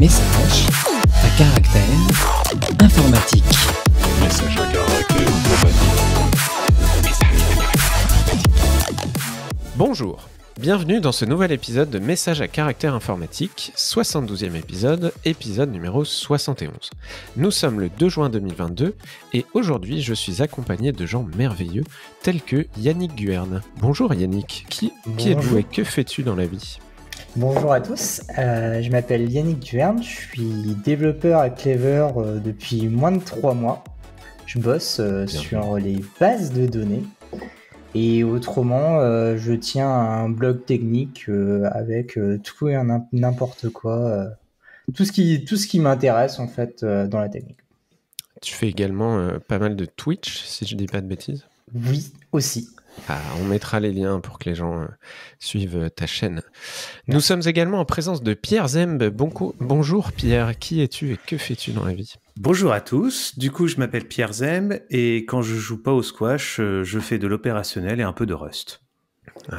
Message à caractère informatique. Bonjour, bienvenue dans ce nouvel épisode de Message à caractère informatique, 72e épisode, épisode numéro 71. Nous sommes le 2 juin 2022 et aujourd'hui je suis accompagné de gens merveilleux tels que Yannick Guern. Bonjour Yannick, qui, qui êtes-vous et que fais-tu dans la vie Bonjour à tous, euh, je m'appelle Yannick Duvern, je suis développeur à Clever euh, depuis moins de 3 mois. Je bosse euh, sur les bases de données et autrement je tiens un blog technique avec tout et n'importe quoi, tout ce qui, tout ce qui m'intéresse en fait dans la technique. Tu fais également pas mal de Twitch si je dis pas de bêtises Oui, aussi on mettra les liens pour que les gens euh, suivent ta chaîne. Nous sommes également en présence de Pierre Zembe. Bonjour Pierre, qui es-tu et que fais-tu dans la vie Bonjour à tous, du coup je m'appelle Pierre Zembe et quand je joue pas au squash, euh, je fais de l'opérationnel et un peu de Rust. Ah,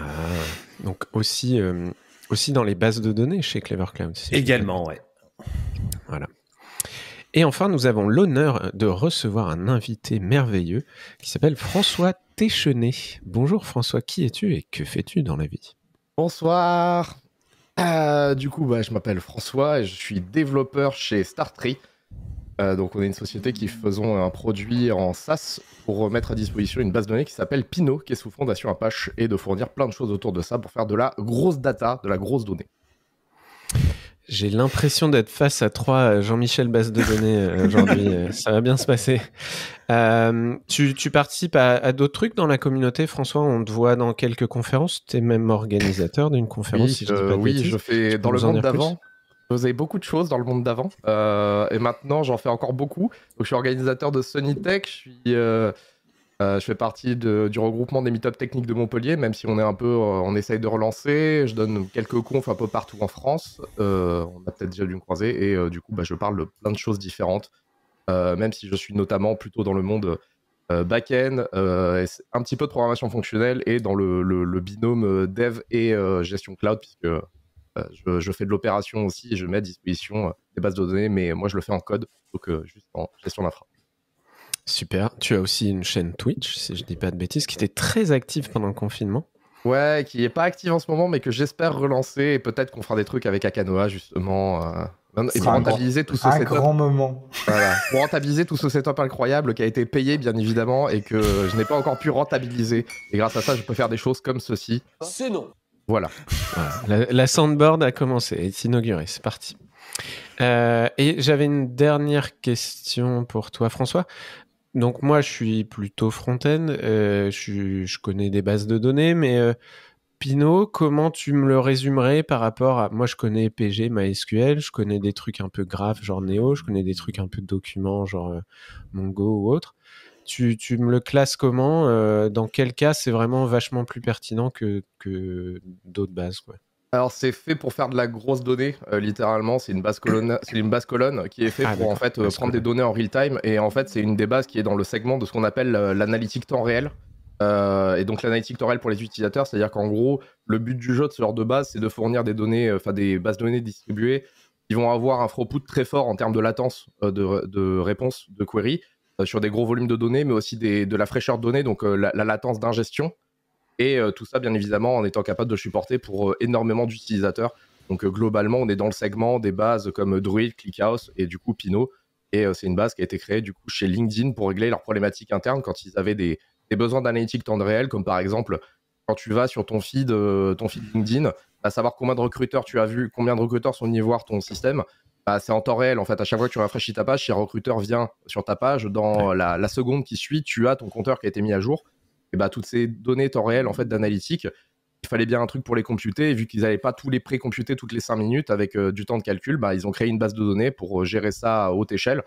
donc aussi, euh, aussi dans les bases de données chez Clever Cloud. également, ouais. Voilà. Et enfin, nous avons l'honneur de recevoir un invité merveilleux qui s'appelle François Téchenet. Bonjour François, qui es-tu et que fais-tu dans la vie Bonsoir euh, Du coup, bah, je m'appelle François et je suis développeur chez Startree. Euh, donc, on est une société qui faisons un produit en SaaS pour mettre à disposition une base de données qui s'appelle Pino, qui est sous fondation Apache, et de fournir plein de choses autour de ça pour faire de la grosse data, de la grosse donnée. J'ai l'impression d'être face à trois euh, Jean-Michel Basse de données euh, aujourd'hui. Euh, ça va bien se passer. tu, participes à, d'autres trucs dans la communauté, François. On te voit dans quelques conférences. Tu es même organisateur d'une conférence. Oui, si je, je fais dans le monde d'avant. Je faisais beaucoup de choses dans le monde d'avant. et maintenant, j'en fais encore beaucoup. Donc, je suis organisateur de Sony Tech. Je suis euh, je fais partie du regroupement des meet techniques de Montpellier, même si on est un peu, euh, on essaye de relancer. Je donne quelques confs un peu partout en France. Euh, on a peut-être déjà dû me croiser et du coup, bah, je parle de plein de choses différentes, même si je suis notamment plutôt dans le monde back-end, un petit peu de programmation fonctionnelle et dans le, binôme dev et gestion cloud, puisque je, fais de l'opération aussi je mets à disposition des bases de données, mais moi je le fais en code donc que juste en gestion d'infra. Super. Tu as aussi une chaîne Twitch, si je dis pas de bêtises, qui était très active pendant le confinement. Ouais, qui est pas active en ce moment, mais que j'espère relancer. Et peut-être qu'on fera des trucs avec Akanoa, justement. Euh, pour rentabiliser tout ce un grand moment. Voilà. Pour rentabiliser tout ce setup incroyable qui a été payé, bien évidemment, et que je n'ai pas encore pu rentabiliser. Et grâce à ça, je peux faire des choses comme ceci. C'est non. Voilà. La, soundboard sandboard a commencé, est inaugurée. C'est parti. Euh, et j'avais une dernière question pour toi, François. Donc moi, je suis plutôt front-end, euh, je, connais des bases de données, mais euh, Pino, comment tu me le résumerais par rapport à... Moi, je connais PG, MySQL, je connais des trucs un peu graphes, genre Neo, je connais des trucs un peu de documents, genre euh, Mongo ou autre. Tu, tu, me le classes comment Dans quel cas c'est vraiment vachement plus pertinent que, que d'autres bases quoi. Alors c'est fait pour faire de la grosse donnée, euh, littéralement. C'est une base colonne, c'est une base colonne qui est fait ah, pour en fait euh, prendre des données en real time. Et en fait, c'est une des bases qui est dans le segment de ce qu'on appelle euh, l'analytique temps réel. et donc l'analytique temps réel pour les utilisateurs, c'est-à-dire qu'en gros, le but du jeu de ce genre de base, c'est de fournir des données, enfin des bases de données distribuées qui vont avoir un throughput très fort en termes de latence de, réponse de query sur des gros volumes de données, mais aussi de la fraîcheur de données, donc la, latence d'ingestion. Et euh, tout ça, bien évidemment, en étant capable de supporter pour euh, énormément d'utilisateurs. Donc euh, globalement, on est dans le segment des bases comme Druid, ClickHouse et du coup Pino. Et c'est une base qui a été créée du coup chez LinkedIn pour régler leurs problématiques internes quand ils avaient des, besoins d'analytique temps de réel, comme par exemple quand tu vas sur ton feed, ton feed LinkedIn, à savoir combien de recruteurs tu as vu, combien de recruteurs sont venus voir ton système. Bah, c'est en temps réel. En fait, à chaque fois que tu rafraîchis ta page, si un recruteur vient sur ta page, dans la, seconde qui suit, tu as ton compteur qui a été mis à jour et bah, toutes ces données temps réel en fait d'analytique, il fallait bien un truc pour les computer. Et vu qu'ils n'avaient pas tous les pré-computés toutes les 5 minutes avec euh, du temps de calcul, bah, ils ont créé une base de données pour euh, gérer ça à haute échelle.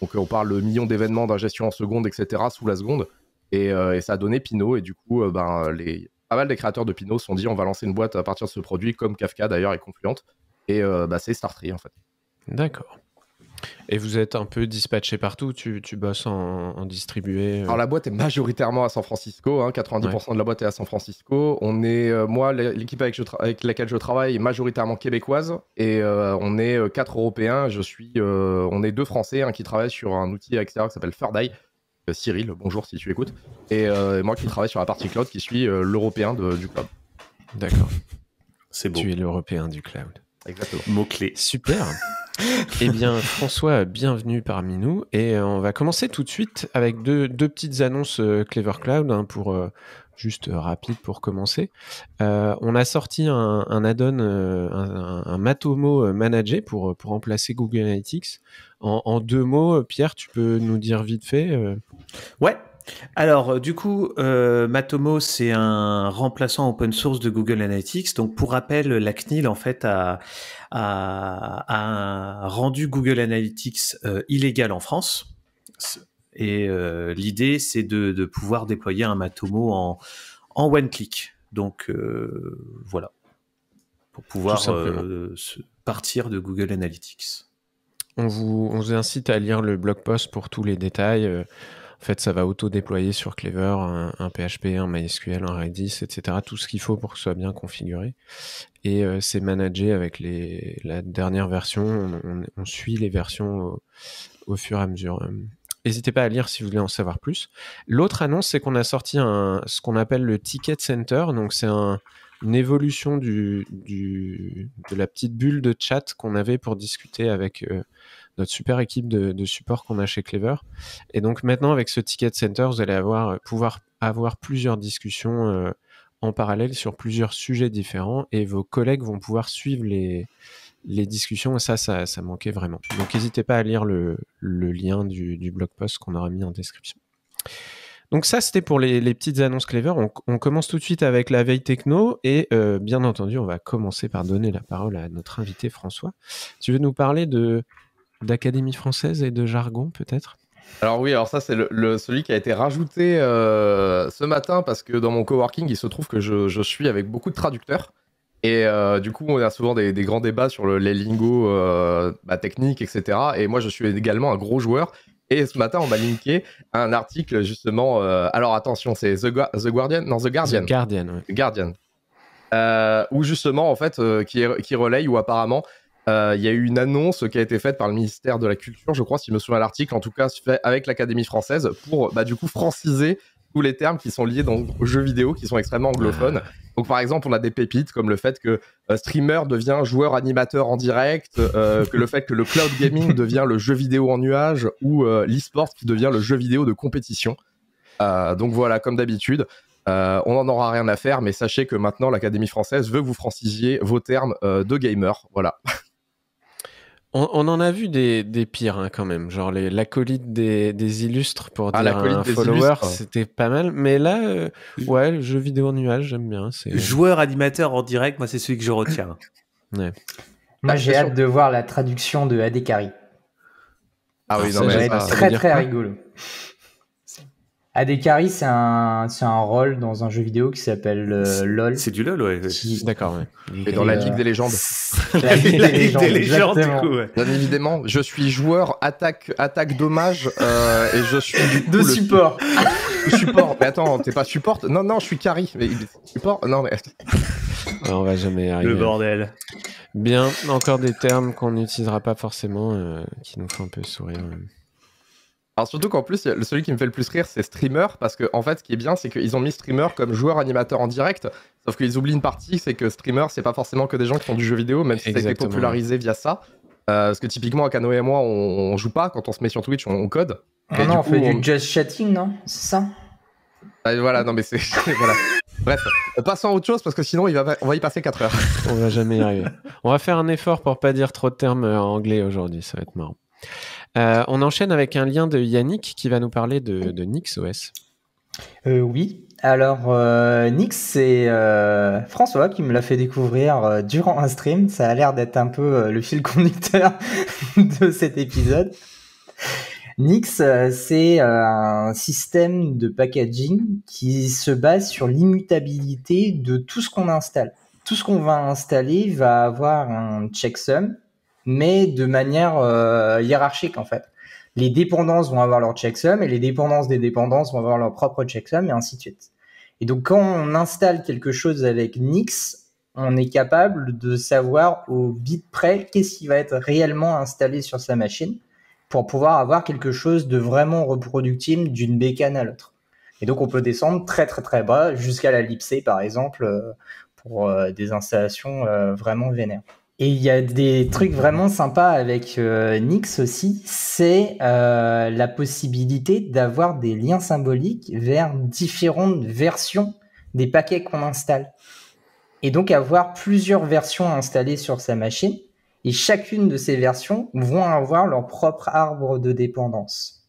Donc euh, on parle de millions d'événements d'ingestion en seconde, etc., sous la seconde. Et, ça a donné Pinot. Et du coup, ben, les, pas mal des créateurs de Pinot se sont dit on va lancer une boîte à partir de ce produit, comme Kafka d'ailleurs est Confluent. Et bah, c'est StarTree en fait. D'accord. Et vous êtes un peu dispatché partout, tu, tu bosses en, en distribué euh. Alors la boîte est majoritairement à San Francisco, 90% hein, de la boîte est à San Francisco. On est, euh, moi, l'équipe avec, laquelle je travaille est majoritairement québécoise et euh, on est quatre Européens. Je suis, on est deux Français un qui travaillent sur un outil extérieur qui s'appelle Fairday. Cyril, bonjour si tu écoutes. Et moi qui travaille sur la partie cloud, qui suis l'Européen du cloud. D'accord. C'est bon. Tu es l'Européen du cloud. Exactement. Mot-clé. Super. eh bien, François, bienvenue parmi nous. Et euh, on va commencer tout de suite avec deux, petites annonces euh, Clever Cloud hein, pour euh, juste rapide pour commencer. on a sorti un, add-on, un, Matomo manager pour, pour remplacer Google Analytics. En, deux mots, Pierre, tu peux nous dire vite fait Ouais, alors, euh, du coup, euh, Matomo, c'est un remplaçant open source de Google Analytics. Donc, pour rappel, la CNIL, en fait, a, rendu Google Analytics euh, illégal en France. Et l'idée, c'est de, pouvoir déployer un Matomo en, en one click. Donc, voilà. Pour pouvoir partir de Google Analytics. On vous, on vous, incite à lire le blog post pour tous les détails. En fait, ça va auto-déployer sur Clever un, PHP, un MySQL, un Redis, etc. Tout ce qu'il faut pour que ce soit bien configuré. Et euh, c'est managé avec les, la dernière version. On, suit les versions au, fur et à mesure. Euh, n'hésitez pas à lire si vous voulez en savoir plus. L'autre annonce, c'est qu'on a sorti un, ce qu'on appelle le Ticket Center. Donc, c'est une évolution du, de la petite bulle de chat qu'on avait pour discuter avec... Euh, notre super équipe de, support qu'on a chez Clever. Et donc maintenant, avec ce Ticket Center, vous allez avoir, euh, pouvoir avoir plusieurs discussions euh, en parallèle sur plusieurs sujets différents et vos collègues vont pouvoir suivre les, les discussions. ça, ça, manquait vraiment. Donc n'hésitez pas à lire le, lien du, blog post qu'on aura mis en description. Donc ça, c'était pour les, petites annonces Clever. On, commence tout de suite avec la veille techno et euh, bien entendu, on va commencer par donner la parole à notre invité François. Tu veux nous parler de d'académie française et de jargon peut-être alors oui, alors ça c'est le, celui qui a été rajouté euh, ce matin parce que dans mon coworking, il se trouve que je, suis avec beaucoup de traducteurs. Et euh, du coup, on a souvent des, grands débats sur les lingots euh, bah, techniques, etc. Et moi, je suis également un gros joueur. Et ce matin, on m'a linké un article justement. alors attention, c'est The, The, Guardian Non, The Guardian. The Guardian, oui. Guardian. ou justement en fait qui, qui relaye ou apparemment euh, il y a eu une annonce qui a été faite par le ministère de la Culture, je crois, si je me souviens à l'article, en tout cas fait avec l'Académie française, pour bah, du coup franciser tous les termes qui sont liés dans, aux jeux vidéo qui sont extrêmement ah. anglophones. Donc par exemple, on a des pépites comme le fait que euh, streamer devient joueur animateur en direct, euh, que le fait que le cloud gaming devient le jeu vidéo en nuage ou le qui devient le jeu vidéo de compétition. donc voilà, comme d'habitude, on n'en aura rien à faire, mais sachez que maintenant l'Académie française veut que vous francisiez vos termes de gamer. Voilà. On, en a vu des, des pires hein, quand même, genre l'acolyte des, des, illustres pour ah, dire un follower, c'était pas mal. Mais là, euh, ouais, le jeu vidéo en nuage, j'aime bien. Joueur animateur en direct, moi c'est celui que je retiens. Moi ah, j'ai hâte de voir la traduction de Adekari. Ah oui, ah, très très rigolo. Adekari, c'est un, c'est un rôle dans un jeu vidéo qui s'appelle euh, LOL. C'est du LOL, ouais. D'accord, ouais. Et dans la Ligue des Légendes. la Ligue des Légendes, du coup, ouais. Bien évidemment, je suis joueur attaque, attaque dommage, euh, et je suis du coup, De support. support. Mais attends, t'es pas support? Non, non, je suis Carry. Mais support? Non, mais. on va jamais arriver. Le bordel. Bien, encore des termes qu'on n'utilisera pas forcément, euh, qui nous font un peu sourire surtout qu'en plus, celui qui me fait le plus rire, c'est streamer, parce qu'en en fait, ce qui est bien, c'est qu'ils ont mis streamer comme joueur animateur en direct, sauf qu'ils oublient une partie, c'est que streamer, c'est pas forcément que des gens qui font du jeu vidéo, même si ça a été popularisé via ça. Euh, parce que typiquement, Kano et moi, on, joue pas quand on se met sur Twitch, on, code. Ah non, on fait du just chatting, non C'est ça ah, Voilà, non, mais c'est. voilà. Bref, passons à autre chose parce que sinon il va, on va y passer 4 heures. on va jamais y arriver. on va faire un effort pour pas dire trop de termes euh, anglais aujourd'hui, ça va être marrant. Euh, on enchaîne avec un lien de Yannick qui va nous parler de, NixOS. Euh, oui, alors euh, Nix, c'est François qui me l'a fait découvrir durant un stream. Ça a l'air d'être un peu le fil conducteur de cet épisode. Nix, c'est un système de packaging qui se base sur l'immutabilité de tout ce qu'on installe. Tout ce qu'on va installer va avoir un checksum mais de manière euh, hiérarchique en fait. Les dépendances vont avoir leur checksum et les dépendances des dépendances vont avoir leur propre checksum et ainsi de suite. Et donc quand on installe quelque chose avec Nix, on est capable de savoir au bit près qu'est-ce qui va être réellement installé sur sa machine pour pouvoir avoir quelque chose de vraiment reproductible d'une bécane à l'autre. Et donc on peut descendre très très très bas jusqu'à la lipsée par exemple euh, pour euh, des installations vraiment vénères. Et il y a des trucs vraiment sympas avec euh, Nix aussi, c'est euh, la possibilité d'avoir des liens symboliques vers différentes versions des paquets qu'on installe. Et donc avoir plusieurs versions installées sur sa machine, et chacune de ces versions vont avoir leur propre arbre de dépendance.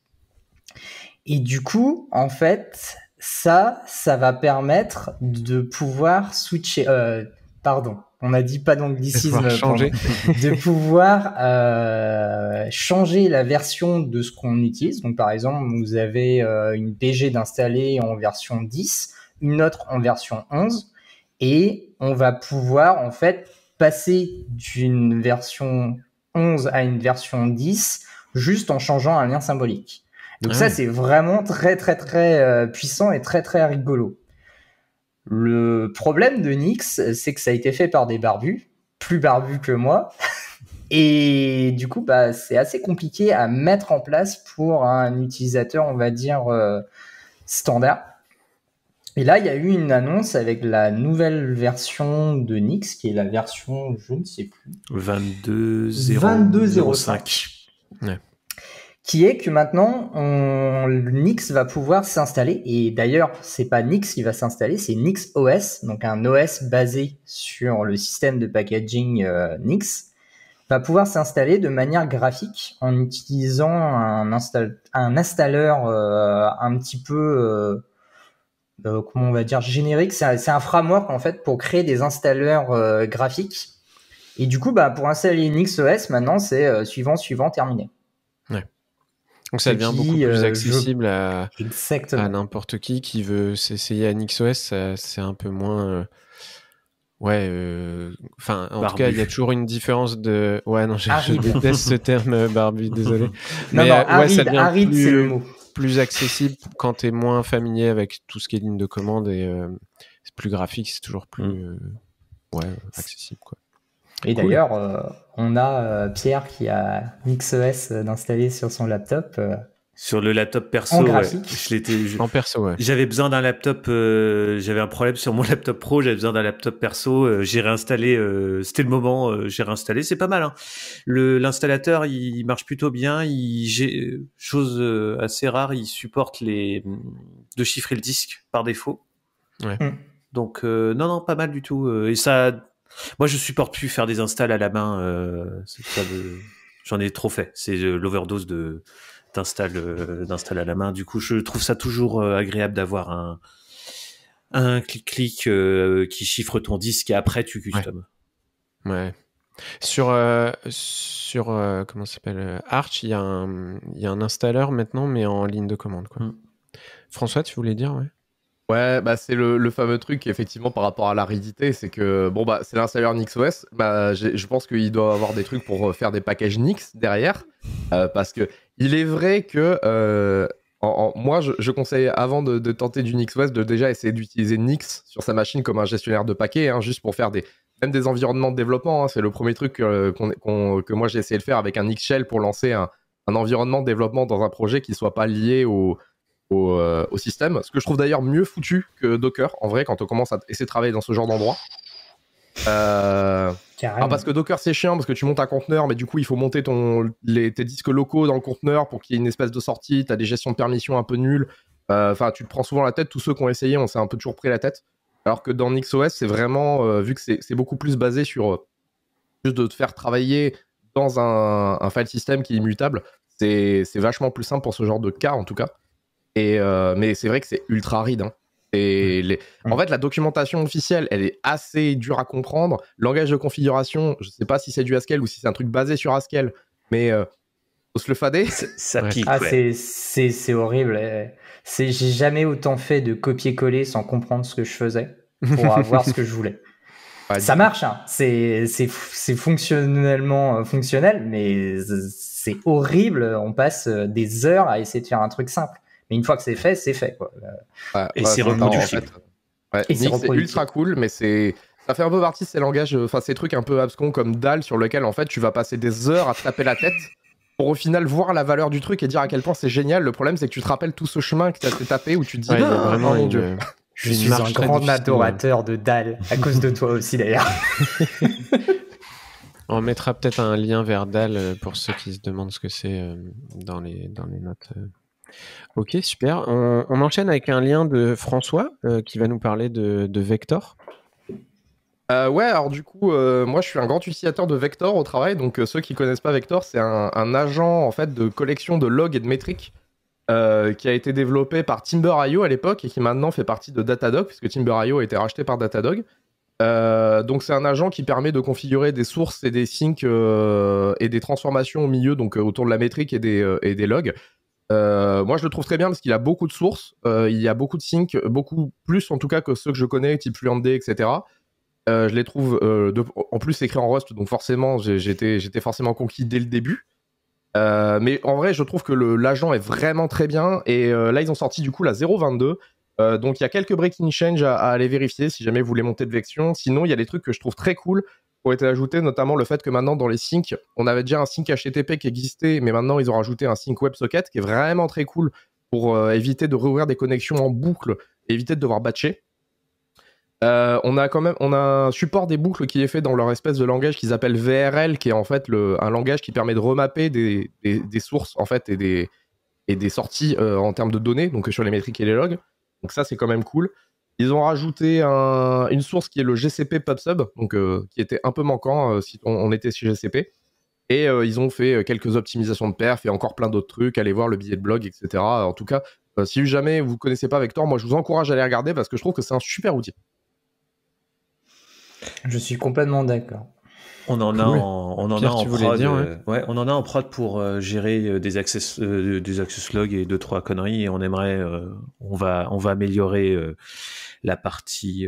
Et du coup, en fait, ça, ça va permettre de pouvoir switcher... Euh, pardon, on a dit pas d'anglicisme, de pouvoir euh, changer la version de ce qu'on utilise. Donc par exemple, vous avez euh, une PG d'installer en version 10, une autre en version 11, et on va pouvoir en fait passer d'une version 11 à une version 10 juste en changeant un lien symbolique. Donc ça, ah. c'est vraiment très très très euh, puissant et très très rigolo. Le problème de Nix, c'est que ça a été fait par des barbus, plus barbus que moi. Et du coup, bah, c'est assez compliqué à mettre en place pour un utilisateur, on va dire, euh, standard. Et là, il y a eu une annonce avec la nouvelle version de Nix, qui est la version, je ne sais plus. 22.05. 22.05. Ouais qui est que maintenant, on, Nix va pouvoir s'installer. Et d'ailleurs, c'est pas Nix qui va s'installer, c'est Nix OS, donc un OS basé sur le système de packaging euh, Nix, va pouvoir s'installer de manière graphique en utilisant un, un installeur euh, un petit peu, euh, comment on va dire, générique. C'est un, framework en fait pour créer des installeurs graphiques. Et du coup, bah, pour installer Nix OS, maintenant, c'est suivant, suivant, terminé. Donc ça devient beaucoup plus euh, accessible à, n'importe qui qui veut s'essayer à NixOS. C'est un peu moins. Euh, ouais, euh, enfin, en tout cas, il y a toujours une différence de. Ouais, non, je, déteste ce terme Barbie, désolé. Mais ça devient plus, le mot. plus accessible quand tu es moins familier avec tout ce qui est ligne de commande et c'est plus graphique, c'est toujours plus mm. accessible. Quoi. Et d'ailleurs, euh, on a euh, Pierre qui a MixOS euh, d'installer sur son laptop. sur le laptop perso, en ouais. je l'étais. En perso, ouais. J'avais besoin d'un laptop. j'avais un problème sur mon laptop pro. J'avais besoin d'un laptop perso. j'ai réinstallé. C'était le moment. j'ai réinstallé. C'est pas mal. Hein. Le l'installateur, il marche plutôt bien. Il, chose assez rare, il supporte les mm, de chiffrer le disque par défaut. Ouais. Mm. Donc non, non, pas mal du tout. et ça moi, je supporte plus faire des installs à la main. Euh, j'en ai trop fait. C'est euh, l'overdose de euh, à la main. Du coup, je trouve ça toujours agréable d'avoir un clic clic qui chiffre ton disque et après tu custom. Ouais. Sur sur comment s'appelle Arch, il y a un il y un installeur maintenant, mais en ligne de commande quoi. Mm. François, tu voulais dire ouais. Ouais, bah c'est le, fameux truc effectivement par rapport à l'aridité, c'est que bon bah c'est l'installeur NixOS, bah je pense qu'il doit avoir des trucs pour euh, faire des packages Nix derrière, euh, parce que il est vrai que euh, moi je, conseille avant de, tenter du NixOS de déjà essayer d'utiliser Nix sur sa machine comme un gestionnaire de paquets, hein, juste pour faire des même des environnements de développement. Hein. c'est le premier truc que, que moi j'ai essayé de faire avec un Nix Shell pour lancer un, environnement de développement dans un projet qui soit pas lié au euh, au, système. Ce que je trouve d'ailleurs mieux foutu que Docker, en vrai, quand on commence à essayer de travailler dans ce genre d'endroit. Ah, parce que Docker c'est chiant parce que tu montes un conteneur mais du coup il faut monter ton, les, tes disques locaux dans le conteneur pour qu'il y ait une espèce de sortie, t'as des gestions de permissions un peu nulles, euh, enfin tu te prends souvent la tête, tous ceux qui ont essayé on s'est un peu toujours pris la tête, alors que dans NixOS c'est vraiment, vu que c'est beaucoup plus basé sur juste de te faire travailler dans un, un file system qui est immutable, c'est vachement plus simple pour ce genre de cas en tout cas. Euh, mais c'est vrai que c'est ultra aride. Hein. Et En mm. fait, la documentation officielle, elle est assez dure à comprendre. Langage de configuration, je ne sais pas si c'est du Haskell ou si c'est un truc basé sur Haskell, mais euh, faut se le fader. Ça pique. Ah, c'est horrible. Eh. J'ai jamais autant fait de copier-coller sans comprendre ce que je faisais pour avoir ce que je voulais. ça marche, hein. c'est c'est fonctionnellement euh, fonctionnel, mais euh, c'est horrible. On passe des heures à essayer de faire un truc simple. Mais une fois que c'est fait, c'est fait. Quoi. et c'est C'est ultra cool, mais c'est. Ça fait un peu partie de ces langages, enfin ces trucs un peu abscons comme DAL sur lequel en fait tu vas passer des heures à te taper la tête pour au final voir la valeur du truc et dire à quel point c'est génial. Le problème, c'est que tu te rappelles tout ce chemin que tu as fait taper où tu te dis, ah, vraiment, Je suis un grand adorateur de DAL. à cause de toi aussi d'ailleurs. On mettra peut-être un lien vers DAL euh, pour ceux qui se demandent ce que c'est euh, dans les, dans les notes. Euh. Ok, super. On, enchaîne avec un lien de François euh, qui va nous parler de, Vector. Euh, ouais, alors du coup, euh, moi je suis un grand utilisateur de Vector au travail, donc ceux qui connaissent pas Vector, c'est un, agent en fait de collection de logs et de métriques qui a été développé par Timber.io à l'époque et qui maintenant fait partie de Datadog, puisque Timber.io a été racheté par Datadog. donc c'est un agent qui permet de configurer des sources et des syncs et des transformations au milieu, donc autour de la métrique et des, et des logs. Euh, moi, je le trouve très bien parce qu'il a beaucoup de sources, euh, il y a beaucoup de syncs, beaucoup plus en tout cas que ceux que je connais, type FluentD, etc. Euh, je les trouve en plus écrits en Rust, donc forcément, j'étais forcément conquis dès le début. mais en vrai, je trouve que l'agent est vraiment très bien. Et là, ils ont sorti du coup la 0.22. donc, il y a quelques breaking change à, aller vérifier si jamais vous voulez monter de vection Sinon, il y a des trucs que je trouve très cool ont été ajouté notamment le fait que maintenant dans les syncs, on avait déjà un sync HTTP qui existait, mais maintenant ils ont rajouté un sync WebSocket qui est vraiment très cool pour euh, éviter de rouvrir des connexions en boucle et éviter de devoir batcher. Euh, on a quand même on a un support des boucles qui est fait dans leur espèce de langage qu'ils appellent VRL, qui est en fait un langage qui permet de remapper des, sources en fait et des, et des sorties euh, en termes de données, donc sur les métriques et les logs. Donc ça c'est quand même cool. Ils ont rajouté une source qui est le GCP PubSub, donc euh, qui était un peu manquant euh, si on, était sur GCP. Et euh, ils ont fait quelques optimisations de perf et encore plein d'autres trucs. Allez voir le billet de blog, etc. En tout cas, si jamais vous ne connaissez pas Vector, moi je vous encourage à aller regarder parce que je trouve que c'est un super outil. Je suis complètement d'accord. On en a, en, on en a en prod. Euh, ouais. on en a en prod pour euh, gérer euh, des access, des access logs et deux trois conneries. Et on aimerait, on va, on va améliorer la partie.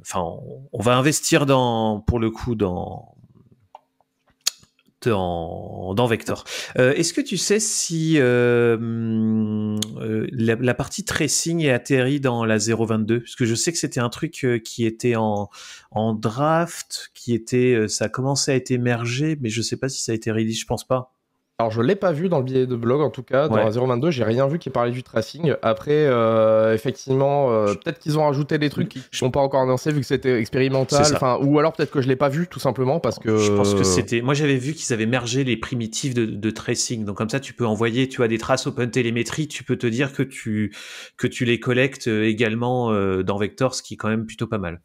Enfin, on, va investir dans, pour le coup, dans dans, Vector. Euh, est-ce que tu sais si euh, euh, la, partie tracing est atterrie dans la 0.22 Parce que je sais que c'était un truc qui était en, draft, qui était, ça a commencé à être émergé, mais je ne sais pas si ça a été release, je pense pas. Alors, je ne l'ai pas vu dans le billet de blog, en tout cas, dans ouais. la 022, j'ai rien vu qui parlait du tracing. Après, euh, effectivement, euh, peut-être qu'ils ont rajouté des trucs qui ne sont pas encore annoncés vu que c'était expérimental. ou alors peut-être que je ne l'ai pas vu tout simplement parce que. Je pense que c'était. Moi, j'avais vu qu'ils avaient mergé les primitives de, de, tracing. Donc, comme ça, tu peux envoyer, tu as des traces open télémétrie, tu peux te dire que tu, que tu les collectes euh, également dans Vector, ce qui est quand même plutôt pas mal.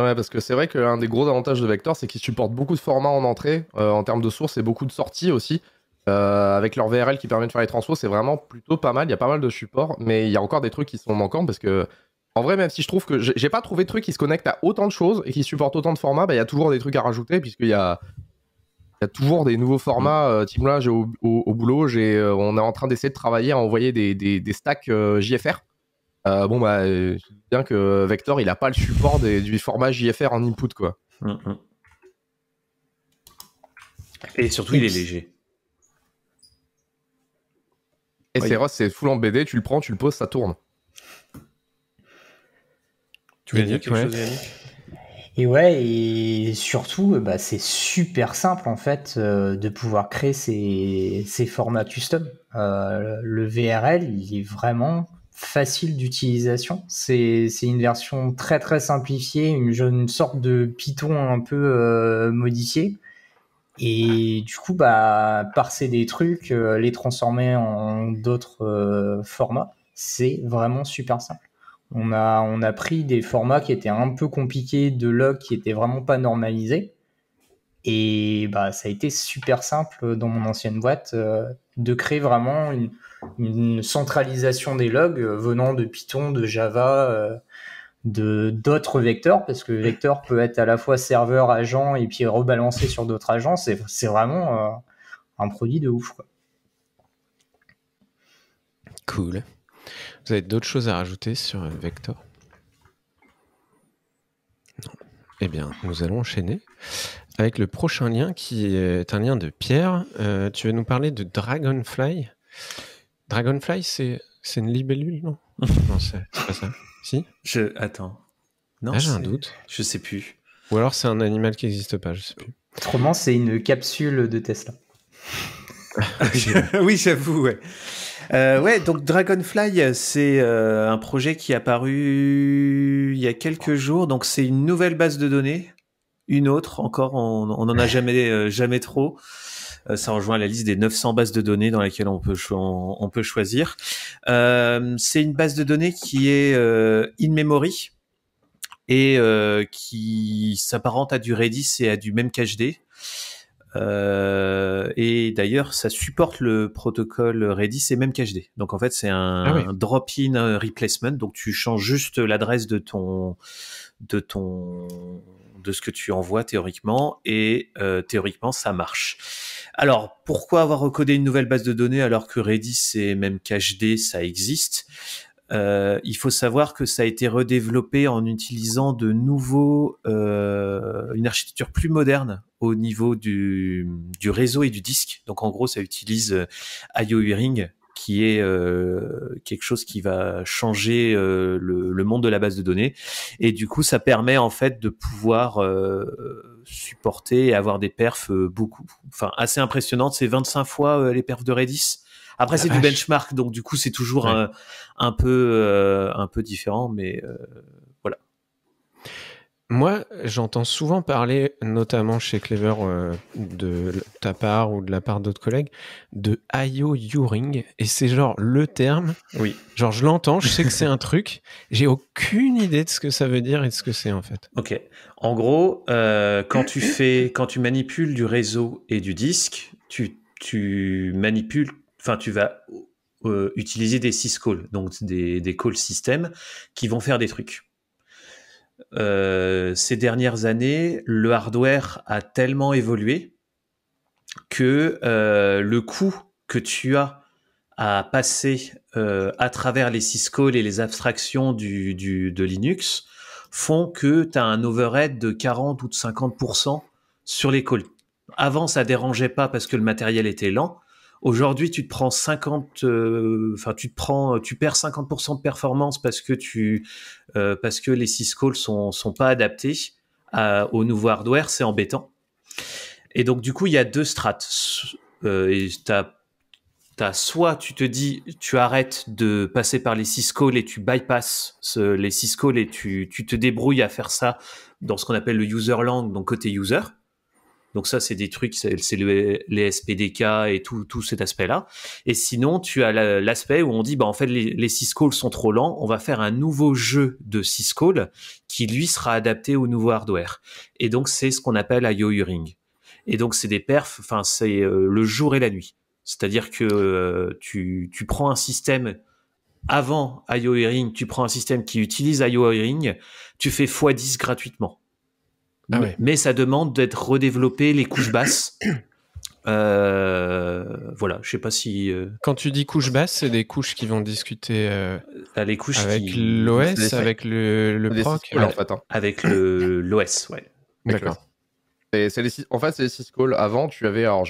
Ouais, parce que c'est vrai qu'un des gros avantages de Vector, c'est qu'il supporte beaucoup de formats en entrée en termes de sources et beaucoup de sorties aussi. Euh, avec leur VRL qui permet de faire les transfos, c'est vraiment plutôt pas mal. Il y a pas mal de supports, mais il y a encore des trucs qui sont manquants parce que, en vrai, même si je trouve que j'ai pas trouvé de trucs qui se connectent à autant de choses et qui supportent autant de formats, bah, il y a toujours des trucs à rajouter puisqu'il y a, toujours des nouveaux formats. Euh, là, au, au, boulot, j'ai, euh, on est en train d'essayer de travailler à envoyer des, stacks euh, JFR. bon, bah, bien que Vector, il a pas le support du format JFR en input, quoi. Mm, mm. Et surtout, il est léger. Et c'est rose, c'est full en BD, tu le prends, tu le poses, ça tourne. Tu veux dire quelque chose, Yannick et ouais, et surtout, euh, bah, c'est super simple en fait euh, de pouvoir créer ces, formats custom. Euh, le VRL, il est vraiment facile d'utilisation. C'est une version très très simplifiée, une, sorte de Python un peu modifié et du coup, bah, parser des trucs, euh, les transformer en d'autres euh, formats, c'est vraiment super simple. On a, on a pris des formats qui étaient un peu compliqués, de logs qui étaient vraiment pas normalisés. Et bah, ça a été super simple dans mon ancienne boîte euh, de créer vraiment une, une, centralisation des logs venant de Python, de Java, de d'autres vecteurs parce que vecteur peut être à la fois serveur agent et puis rebalancé sur d'autres agents c'est vraiment euh, un produit de ouf cool vous avez d'autres choses à rajouter sur euh, vecteur non. eh bien nous allons enchaîner avec le prochain lien qui est un lien de Pierre euh, tu veux nous parler de Dragonfly Dragonfly c'est une libellule non non c'est pas ça si Je attends. Non, ah, j'ai un doute. Je sais plus. Ou alors c'est un animal qui n'existe pas, je sais plus. Autrement, c'est une capsule de Tesla. oui, j'avoue. Ouais. Euh, ouais, donc Dragonfly, c'est euh, un projet qui est apparu il y a quelques jours. Donc c'est une nouvelle base de données, une autre encore. On n'en a jamais, euh, jamais trop. Euh, ça rejoint la liste des 900 bases de données dans lesquelles on peut, on, peut choisir. Euh, c'est une base de données qui est euh, in memory et qui s'apparente à du Redis et à du même et d'ailleurs, ça supporte le protocole Redis et même Donc en fait, c'est un, ah drop-in replacement. Donc tu changes juste l'adresse de ton, de ton, de ce que tu envoies théoriquement, et théoriquement ça marche. Alors, pourquoi avoir recodé une nouvelle base de données alors que Redis et même CacheD, ça existe euh, il faut savoir que ça a été redéveloppé en utilisant de nouveaux euh, une architecture plus moderne au niveau du, réseau et du disque. Donc en gros, ça utilise euh, IO Ring qui est quelque chose qui va changer le, le, monde de la base de données. Et du coup, ça permet en fait de pouvoir supporter et avoir des perfs euh, beaucoup, enfin assez impressionnantes. C'est 25 fois euh, les perfs de Redis. Après, c'est du benchmark, donc du coup, c'est toujours euh, un, peu un peu différent, mais moi, j'entends souvent parler, notamment chez Clever, euh, de ta part ou de la part d'autres collègues, de IO Uring. Et c'est genre le terme. Oui. Genre, je l'entends, je sais que c'est un truc. J'ai aucune idée de ce que ça veut dire et de ce que c'est en fait. Ok. En gros, euh, quand, tu fais, quand tu manipules du réseau et du disque, tu, tu manipules, enfin, tu vas euh, utiliser des syscalls, donc des, des call systems qui vont faire des trucs. Euh, ces dernières années, le hardware a tellement évolué que euh, le coût que tu as à passer euh, à travers les syscalls et les abstractions de Linux font que tu as un overhead de 40 ou de 50% sur les calls. Avant, ça dérangeait pas parce que le matériel était lent. Aujourd'hui, tu te prends 50, euh, enfin tu te prends, tu perds 50% de performance parce que tu, euh, parce que les syscalls sont sont pas adaptés euh, au nouveau hardware, c'est embêtant. Et donc du coup, il y a deux strates. Euh, et t'as soit tu te dis tu arrêtes de passer par les syscalls et tu bypasses les syscalls et tu, tu te débrouilles à faire ça dans ce qu'on appelle le user lang, donc côté user. Donc ça, c'est des trucs, c'est les SPDK et tout, tout cet aspect-là. Et sinon, tu as l'aspect où on dit, bah en fait, les, six syscalls sont trop lents, on va faire un nouveau jeu de syscall qui, lui, sera adapté au nouveau hardware. Et donc, c'est ce qu'on appelle IO Ring. Et donc, c'est des perfs, enfin, c'est euh, le jour et la nuit. C'est-à-dire que euh, tu, tu prends un système avant IO Ring, tu prends un système qui utilise IO Ring, tu fais x10 gratuitement ah mais ça demande d'être redéveloppé les couches basses. Euh, voilà, je sais pas si. Euh, Quand tu dis couches basses, c'est des couches qui vont discuter. Euh, les couches avec l'OS, avec le, le proc, hein. avec le l'OS, ouais. D'accord. en fait c'est les calls. Avant, tu avais alors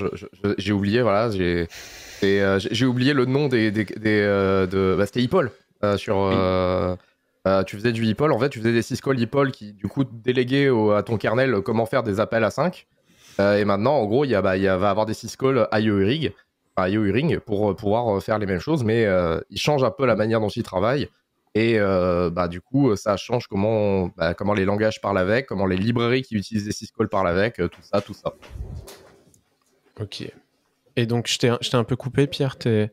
j'ai oublié voilà j'ai j'ai oublié le nom des des, des de bah, c'était sur. Euh, tu faisais du e en fait, tu faisais des syscalls e qui, du coup, déléguaient à ton kernel euh, comment faire des appels à 5. Euh, et maintenant, en gros, il, y bah, y va avoir des syscalls IOE-ring pour pouvoir faire les mêmes choses, mais il ils un peu la manière dont ils travaillent. Et bah, du coup, ça change comment, bah, comment les langages parlent avec, comment les librairies qui utilisent des syscalls parlent avec, tout ça, tout ça. Ok. Et donc, je t'ai un peu coupé, Pierre. Tu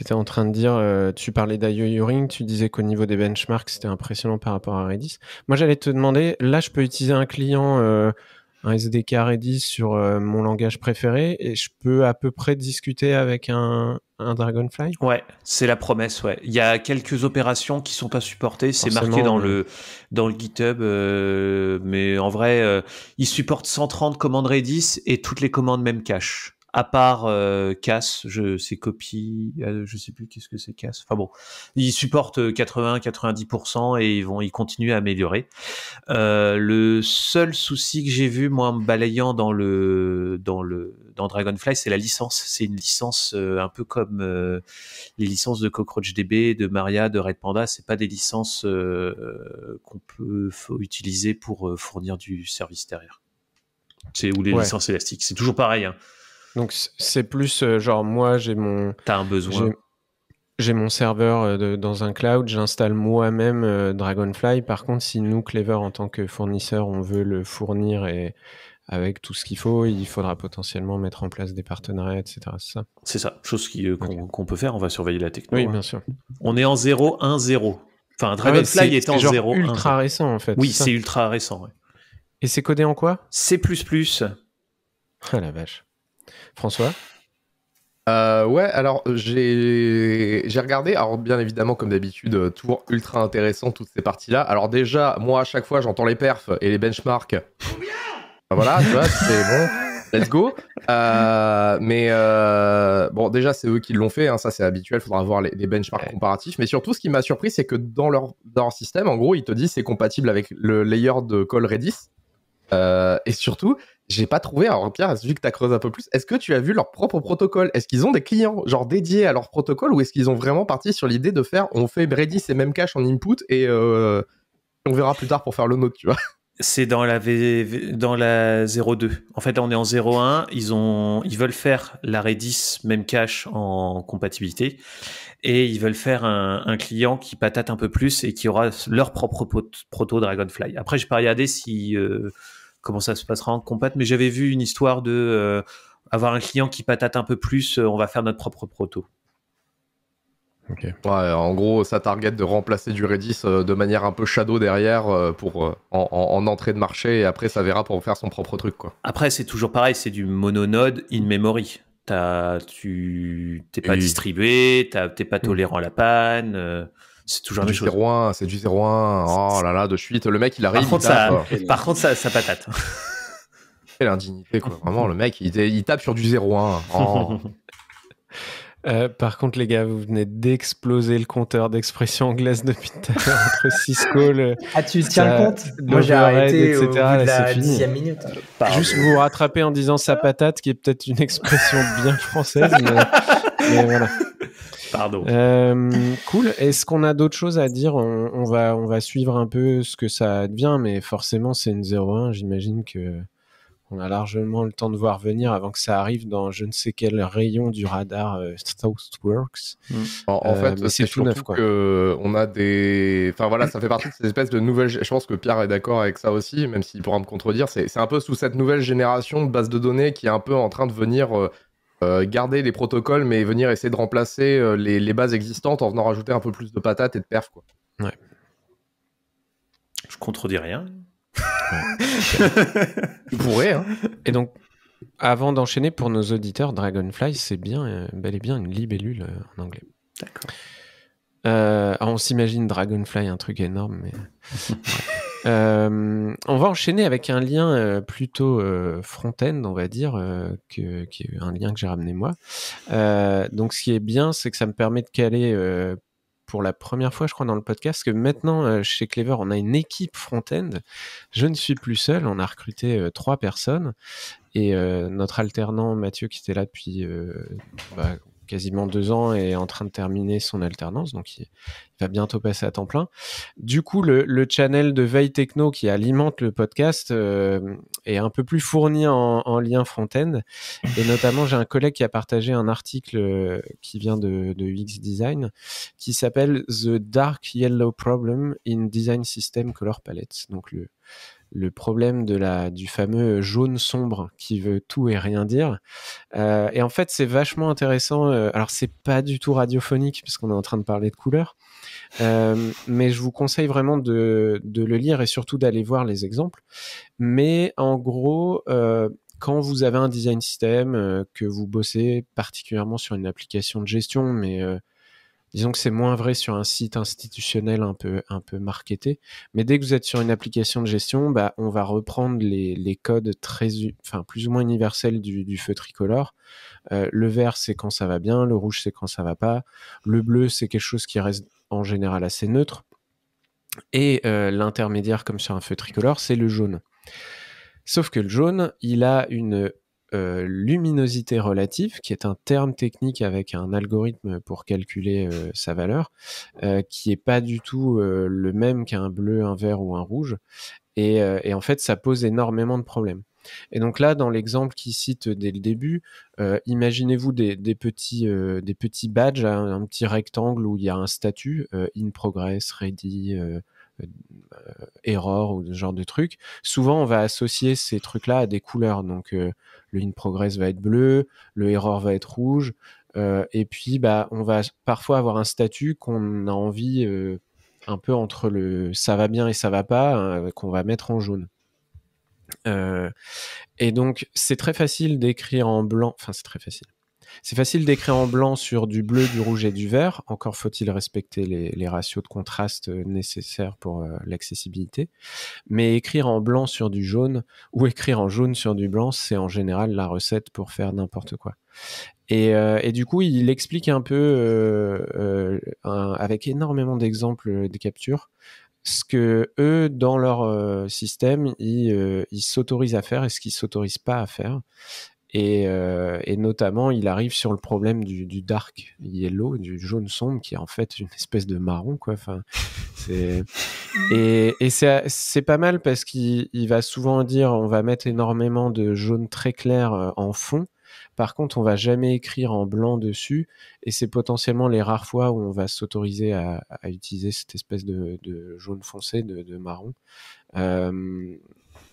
étais en train de dire, euh, tu parlais d'IOU tu disais qu'au niveau des benchmarks, c'était impressionnant par rapport à Redis. Moi, j'allais te demander, là, je peux utiliser un client, euh, un SDK Redis sur euh, mon langage préféré et je peux à peu près discuter avec un, un Dragonfly Ouais, c'est la promesse, ouais. Il y a quelques opérations qui sont pas supportées, c'est marqué dans le dans le GitHub, mais en vrai, il supporte 130 commandes Redis et toutes les commandes même cache à part euh, je sais copie, euh, je sais plus qu'est-ce que c'est casse. Enfin bon, ils supportent 80-90% euh, et ils vont, ils continuent à améliorer. Euh, le seul souci que j'ai vu, moi, en me balayant dans le, dans le, dans Dragonfly, c'est la licence. C'est une licence euh, un peu comme les licences de Cockroach DB, de Maria, de Red Panda. C'est pas des licences qu'on peut utiliser pour fournir du service derrière. C'est ou les licences élastiques. C'est toujours pareil. Hein. Donc c'est plus euh, genre moi j'ai mon. besoin. J'ai mon serveur euh, dans un cloud, j'installe moi-même euh, Dragonfly. Par contre, si nous, Clever, en tant que fournisseur, on veut le fournir et avec tout ce qu'il faut, il faudra potentiellement mettre en place des partenariats, etc. C'est ça C'est ça, chose qu'on peut faire, on va surveiller la technologie. Oui, hein. bien sûr. On est en 0-1-0. Enfin, ah Dragonfly est, en genre 0 ultra récent, en fait. Oui, c'est ultra récent. Et c'est codé en quoi C++. Ah la vache. François euh, ouais, alors euh, j'ai regardé, alors bien évidemment comme d'habitude, euh, toujours ultra intéressant toutes ces parties-là. Alors déjà, moi à chaque fois j'entends les perfs et les benchmarks. voilà, tu c'est bon. Let's go. mais bon, déjà, c'est eux qui l'ont fait. Hein, ça, c'est habituel. faudra voir les, benchmarks comparatifs. Mais surtout, ce qui m'a surpris, c'est que dans leur, leur, système, en gros, ils te disent c'est compatible avec le layer de call Redis. et surtout, j'ai pas trouvé. Alors, Pierre, vu que tu as creusé un peu plus, est-ce que tu as vu leur propre protocole Est-ce qu'ils ont des clients, genre dédiés à leur protocole, ou est-ce qu'ils ont vraiment parti sur l'idée de faire on fait Redis et Memcache en input et euh, on verra plus tard pour faire le nôtre, tu vois c'est dans la v... dans la 02. En fait, là, on est en 01. Ils ont, ils veulent faire la Redis même cache en compatibilité et ils veulent faire un... client qui patate un peu plus et qui aura leur propre proto Dragonfly. Après, je pas regarder si euh, comment ça se passera en compat, mais j'avais vu une histoire de euh, avoir un client qui patate un peu plus, euh, on va faire notre propre proto. Okay. en gros, ça target de remplacer du Redis euh, de manière un peu shadow derrière pour en, entrée de marché et après ça verra pour faire son propre truc quoi. Après, c'est toujours pareil, c'est du mono node in memory. As, tu t'es pas distribué, tu n'es pas mm. tolérant à la panne c'est toujours du 0-1, C'est du 0-1, oh là là, de suite. Le mec, il arrive. Par contre, sa ça, par contre ça, patate. Quelle indignité, quoi. Vraiment, le mec, il, tape sur du 0-1. Euh, par contre, les gars, vous venez d'exploser le compteur d'expression anglaise depuis tout à l'heure entre Cisco, le. Ah, tu tiens le compte Moi, j'ai arrêté au bout minute. Juste vous rattraper en disant sa patate, qui est peut-être une expression bien française, mais voilà. Pardon. Euh, cool. Est-ce qu'on a d'autres choses à dire on, va, on va suivre un peu ce que ça devient, mais forcément, c'est une 0-1. J'imagine que on a largement le temps de voir venir avant que ça arrive dans je ne sais quel rayon du radar euh, Southworks. Mm. En, euh, fait, c'est tout neuf. Que on a des. Enfin voilà, ça fait partie de ces espèces de nouvelles. Je pense que Pierre est d'accord avec ça aussi, même s'il pourra me contredire. C'est un peu sous cette nouvelle génération de bases de données qui est un peu en train de venir. Euh, euh, garder les protocoles, mais venir essayer de remplacer euh, les, bases existantes en venant rajouter un peu plus de patates et de perf. Quoi. Je contredis rien. tu pourrais. Hein. Et donc, avant d'enchaîner, pour nos auditeurs, Dragonfly, c'est bien, euh, bel et bien une libellule en anglais. D'accord. Ah, on s'imagine Dragonfly, un truc énorme, mais. Euh, on va enchaîner avec un lien euh, plutôt euh, front-end, on va dire, que, qui est un lien que j'ai ramené moi. donc, ce qui est bien, c'est que ça me permet de caler pour la première fois, je crois, dans le podcast, que maintenant, chez Clever, on a une équipe front-end. Je ne suis plus seul, on a recruté trois personnes. Et notre alternant Mathieu, qui était là depuis bah, quasiment deux ans et en train de terminer son alternance, donc il, va bientôt passer à temps plein. Du coup, le, channel de Veille Techno qui alimente le podcast euh, est un peu plus fourni en, lien front-end. Et notamment, j'ai un collègue qui a partagé un article euh, qui vient de, de UX Design qui s'appelle The Dark Yellow Problem in Design System Color palette », Donc le, le problème de la, du fameux jaune sombre qui veut tout et rien dire. Euh, et en fait, c'est vachement intéressant. Euh, alors, c'est pas du tout radiophonique puisqu'on est en train de parler de couleurs, euh, mais je vous conseille vraiment de, le lire et surtout d'aller voir les exemples. Mais en gros, quand vous avez un design système que vous bossez particulièrement sur une application de gestion, mais Disons que c'est moins vrai sur un site institutionnel un peu, un peu marketé. Mais dès que vous êtes sur une application de gestion, bah, on va reprendre les, codes très, enfin, plus ou moins universels du, feu tricolore. Euh, le vert, c'est quand ça va bien. Le rouge, c'est quand ça va pas. Le bleu, c'est quelque chose qui reste en général assez neutre. Et euh, l'intermédiaire, comme sur un feu tricolore, c'est le jaune. Sauf que le jaune, il a une euh, luminosité relative, qui est un terme technique avec un algorithme pour calculer euh, sa valeur, euh, qui n'est pas du tout le même qu'un bleu, un vert ou un rouge. Et, en fait, ça pose énormément de problèmes. Et donc là, dans l'exemple qu'il cite dès le début, imaginez-vous des, petits, badges, un petit rectangle où il y a un statut, in progress, ready, euh, erreur ou ce genre de truc. Souvent, on va associer ces trucs-là à des couleurs. Donc, euh, le in progress va être bleu, le error va être rouge. Euh, et puis, bah, on va parfois avoir un statut qu'on a envie un peu entre le ça va bien et ça va pas, hein, qu'on va mettre en jaune. et donc, c'est très facile d'écrire en blanc. Enfin, c'est très facile. C'est facile d'écrire en blanc sur du bleu, du rouge et du vert. Encore faut-il respecter les, ratios de contraste euh, nécessaires pour euh, l'accessibilité. Mais écrire en blanc sur du jaune ou écrire en jaune sur du blanc, c'est en général la recette pour faire n'importe quoi. Et, euh, du coup, il explique un peu, avec énormément d'exemples de captures, ce que eux, dans leur système, ils s'autorisent à faire et ce qu'ils s'autorisent pas à faire. Euh, et, notamment, il arrive sur le problème du, dark yellow, du jaune sombre, qui est en fait une espèce de marron, quoi. Enfin, Et, c'est, pas mal parce qu'il va souvent dire on va mettre énormément de jaune très clair euh, en fond. Par contre, on va jamais écrire en blanc dessus, et c'est potentiellement les rares fois où on va s'autoriser à, utiliser cette espèce de, jaune foncé, de, marron. Euh,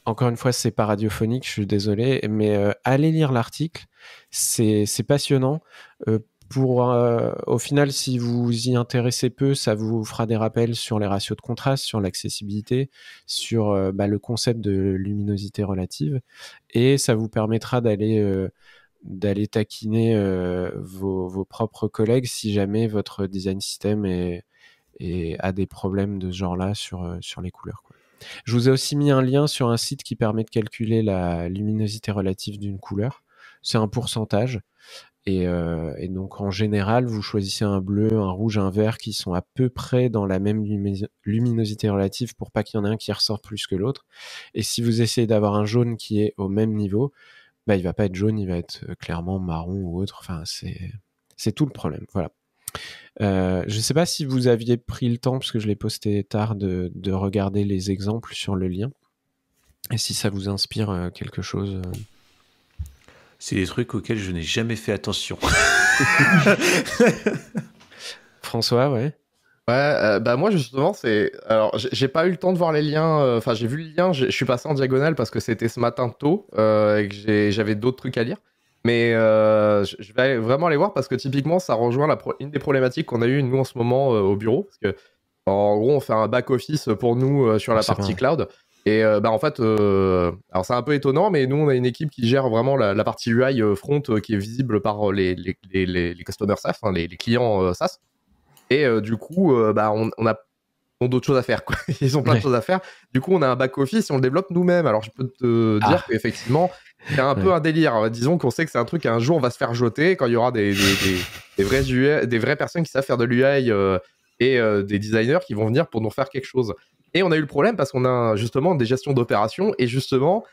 encore une fois, c'est pas radiophonique, je suis désolé, mais euh, allez lire l'article, c'est passionnant. Euh, pour, euh, au final, si vous y intéressez peu, ça vous fera des rappels sur les ratios de contraste, sur l'accessibilité, sur bah, le concept de luminosité relative, et ça vous permettra d'aller d'aller taquiner vos, vos, propres collègues si jamais votre design système est, a des problèmes de ce genre-là sur, sur les couleurs. Je vous ai aussi mis un lien sur un site qui permet de calculer la luminosité relative d'une couleur. C'est un pourcentage. Et, euh, donc en général, vous choisissez un bleu, un rouge, un vert qui sont à peu près dans la même luminosité relative pour pas qu'il y en ait un qui ressort plus que l'autre. Et si vous essayez d'avoir un jaune qui est au même niveau, bah il va pas être jaune, il va être euh, clairement marron ou autre. Enfin c'est tout le problème. Voilà. Euh, je sais pas si vous aviez pris le temps, puisque je l'ai posté tard, de, regarder les exemples sur le lien. Et si ça vous inspire euh, quelque chose. Euh. C'est des trucs auxquels je n'ai jamais fait attention. François, ouais. Ouais, bah moi justement, c'est. Alors, j'ai pas eu le temps de voir les liens. Enfin, j'ai vu le lien, je suis passé en diagonale parce que c'était ce matin tôt et que j'avais d'autres trucs à lire. Mais euh, je vais vraiment aller voir parce que typiquement, ça rejoint la une des problématiques qu'on a eues nous en ce moment euh, au bureau. Parce que, en gros, on fait un back-office pour nous euh, sur la partie cloud. Et bah, en fait, alors c'est un peu étonnant, mais nous, on a une équipe qui gère vraiment la, partie UI front qui est visible par les, les, les, les customers SaaS, hein, les, clients SaaS. Et du coup, bah, on, on a ont d'autres choses à faire. Quoi. Ils ont plein de choses à faire. Du coup, on a un back-office et on le développe nous-mêmes. Alors, je peux te ah. dire qu'effectivement, c'est un peu un délire. Euh, disons qu'on sait que c'est un truc qu'un jour, on va se faire jeter quand il y aura des, vraies personnes qui savent faire de l'UI euh, et euh, des designers qui vont venir pour nous faire quelque chose. Et on a eu le problème parce qu'on a justement des gestions d'opérations et justement,